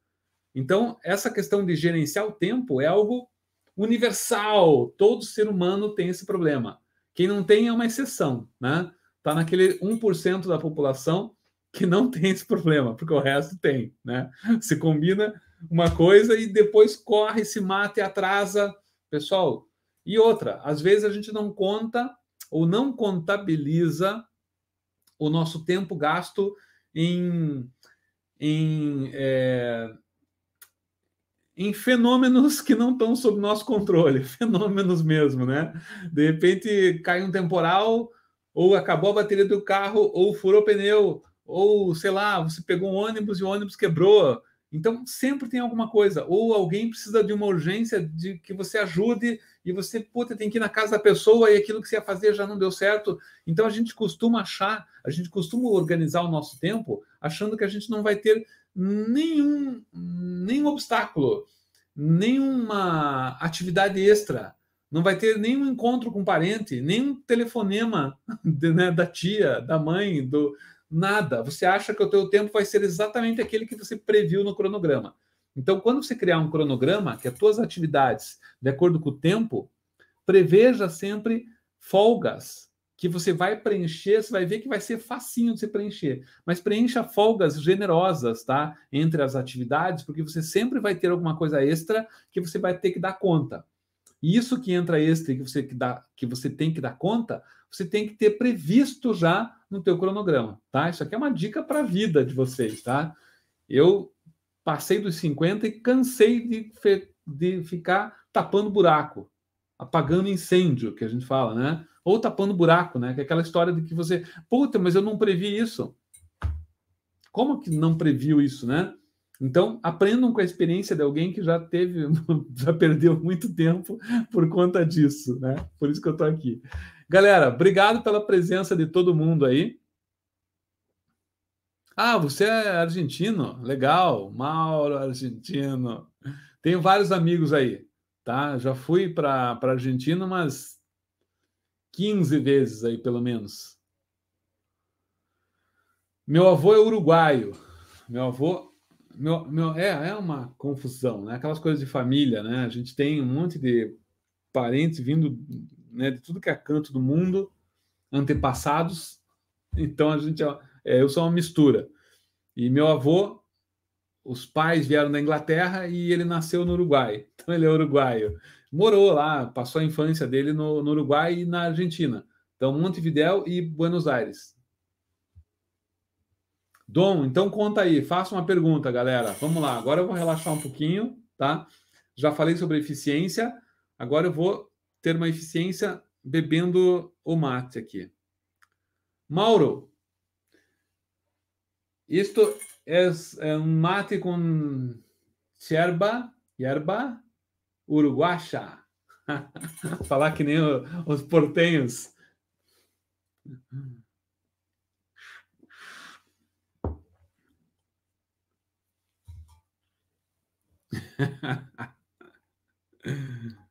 Então, essa questão de gerenciar o tempo é algo universal. Todo ser humano tem esse problema. Quem não tem é uma exceção, né? Está naquele 1% da população que não tem esse problema, porque o resto tem, né? Se combina uma coisa e depois corre, se mata e atrasa. Pessoal, e outra, às vezes a gente não conta ou não contabiliza o nosso tempo gasto em, em, é, em fenômenos que não estão sob nosso controle, fenômenos mesmo, né? De repente cai um temporal, ou acabou a bateria do carro, ou furou pneu, ou sei lá, você pegou um ônibus e o ônibus quebrou então, sempre tem alguma coisa. Ou alguém precisa de uma urgência de que você ajude e você, puta, tem que ir na casa da pessoa e aquilo que você ia fazer já não deu certo. Então, a gente costuma achar, a gente costuma organizar o nosso tempo achando que a gente não vai ter nenhum, nenhum obstáculo, nenhuma atividade extra. Não vai ter nenhum encontro com parente, nenhum telefonema né, da tia, da mãe, do, Nada. Você acha que o teu tempo vai ser exatamente aquele que você previu no cronograma. Então, quando você criar um cronograma, que as tuas atividades, de acordo com o tempo, preveja sempre folgas que você vai preencher, você vai ver que vai ser facinho de se preencher, mas preencha folgas generosas, tá? Entre as atividades, porque você sempre vai ter alguma coisa extra que você vai ter que dar conta. E isso que entra extra que você que dá que você tem que dar conta você tem que ter previsto já no teu cronograma, tá? Isso aqui é uma dica para a vida de vocês, tá? Eu passei dos 50 e cansei de, de ficar tapando buraco, apagando incêndio, que a gente fala, né? Ou tapando buraco, né? Que é aquela história de que você, puta, mas eu não previ isso. Como que não previu isso, né? Então, aprendam com a experiência de alguém que já teve, já perdeu muito tempo por conta disso, né? Por isso que eu estou aqui. Galera, obrigado pela presença de todo mundo aí. Ah, você é argentino? Legal. Mauro, argentino. Tenho vários amigos aí, tá? Já fui para a Argentina umas 15 vezes aí, pelo menos. Meu avô é uruguaio. Meu avô. Meu, meu, é, é uma confusão, né? Aquelas coisas de família, né? A gente tem um monte de parentes vindo né, de tudo que é canto do mundo, antepassados. Então a gente é, eu sou uma mistura. E meu avô, os pais vieram da Inglaterra e ele nasceu no Uruguai. Então ele é uruguaio. Morou lá, passou a infância dele no, no Uruguai e na Argentina. Então Montevidéu e Buenos Aires. Dom, então conta aí, faça uma pergunta, galera. Vamos lá, agora eu vou relaxar um pouquinho, tá? Já falei sobre eficiência, agora eu vou ter uma eficiência bebendo o mate aqui. Mauro, isto é, é um mate com yerba, yerba uruguacha. Falar que nem o, os portenhos.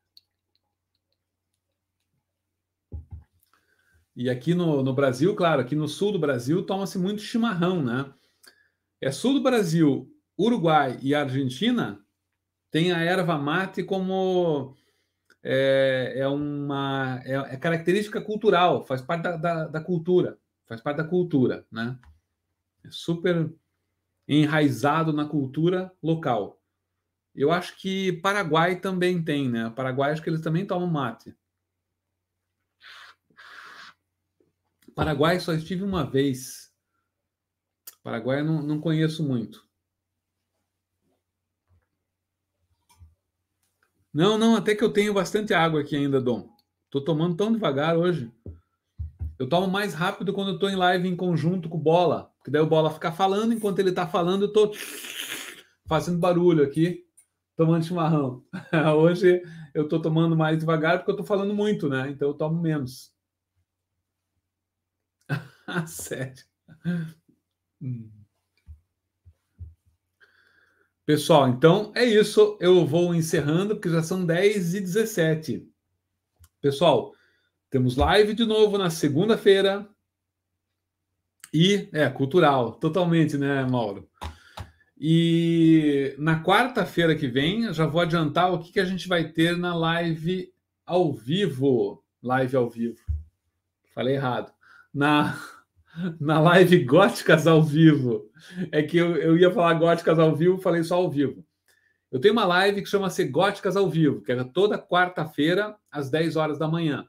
E aqui no, no Brasil, claro, aqui no sul do Brasil toma-se muito chimarrão, né? É sul do Brasil, Uruguai e Argentina tem a erva mate como é, é uma é, é, característica cultural, faz parte da, da, da, cultura, faz parte da cultura, né? É super enraizado na cultura local. Eu acho que Paraguai também tem, né? Paraguai acho que eles também tomam mate. Paraguai só estive uma vez. Paraguai eu não, não conheço muito. Não, não, até que eu tenho bastante água aqui ainda, Dom. Tô tomando tão devagar hoje. Eu tomo mais rápido quando eu tô em live em conjunto com bola. Porque daí o bola fica falando, enquanto ele tá falando, eu tô fazendo barulho aqui, tomando chimarrão. Hoje eu tô tomando mais devagar porque eu tô falando muito, né? Então eu tomo menos. Ah, sério. Hum. Pessoal, então é isso. Eu vou encerrando, porque já são 10 e 17. Pessoal, temos live de novo na segunda-feira. E é cultural, totalmente, né, Mauro? E na quarta-feira que vem, já vou adiantar o que, que a gente vai ter na live ao vivo. Live ao vivo. Falei errado na, na live Góticas ao Vivo. É que eu, eu ia falar Góticas ao Vivo, falei só ao vivo. Eu tenho uma live que chama-se Góticas ao Vivo, que era é toda quarta-feira, às 10 horas da manhã.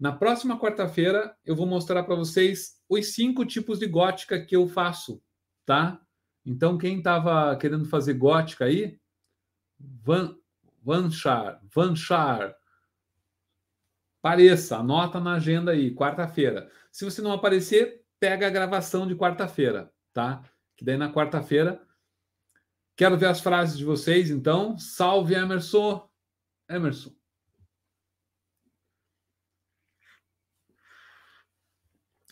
Na próxima quarta-feira, eu vou mostrar para vocês os cinco tipos de gótica que eu faço, tá? Então, quem estava querendo fazer gótica aí, Van, Vanchar, Vanchar, Pareça, anota na agenda aí, quarta-feira. Se você não aparecer, pega a gravação de quarta-feira, tá? Que daí na quarta-feira. Quero ver as frases de vocês, então. Salve, Emerson! Emerson.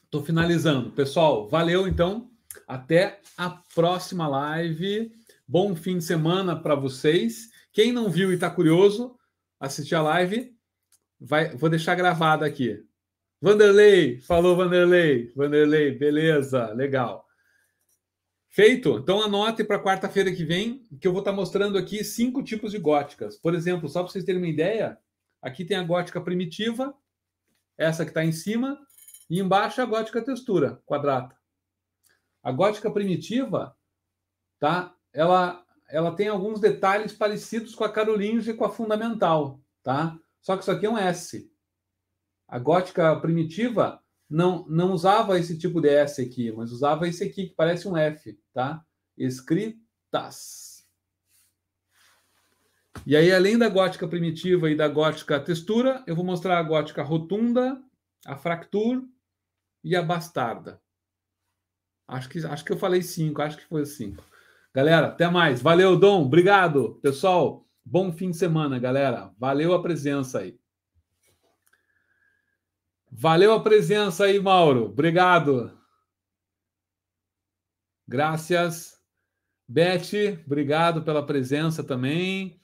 Estou finalizando. Pessoal, valeu então. Até a próxima live. Bom fim de semana para vocês. Quem não viu e está curioso, assistir a live, Vai, vou deixar gravado aqui. Vanderlei, falou Vanderlei. Vanderlei, beleza, legal. Feito? Então anote para quarta-feira que vem que eu vou estar tá mostrando aqui cinco tipos de góticas. Por exemplo, só para vocês terem uma ideia, aqui tem a gótica primitiva, essa que está em cima, e embaixo a gótica textura, quadrada. A gótica primitiva, tá? Ela, ela tem alguns detalhes parecidos com a carolinge e com a fundamental, tá? Só que isso aqui é um S. A gótica primitiva não, não usava esse tipo de S aqui, mas usava esse aqui, que parece um F, tá? Escritas. E aí, além da gótica primitiva e da gótica textura, eu vou mostrar a gótica rotunda, a fractur e a bastarda. Acho que, acho que eu falei cinco, acho que foi cinco. Galera, até mais. Valeu, Dom. Obrigado, pessoal. Bom fim de semana, galera. Valeu a presença aí. Valeu a presença aí, Mauro. Obrigado. Graças. Beth, obrigado pela presença também.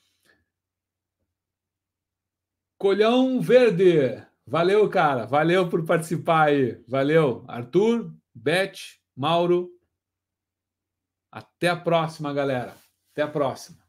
Colhão Verde, valeu, cara. Valeu por participar aí. Valeu, Arthur, Beth, Mauro. Até a próxima, galera. Até a próxima.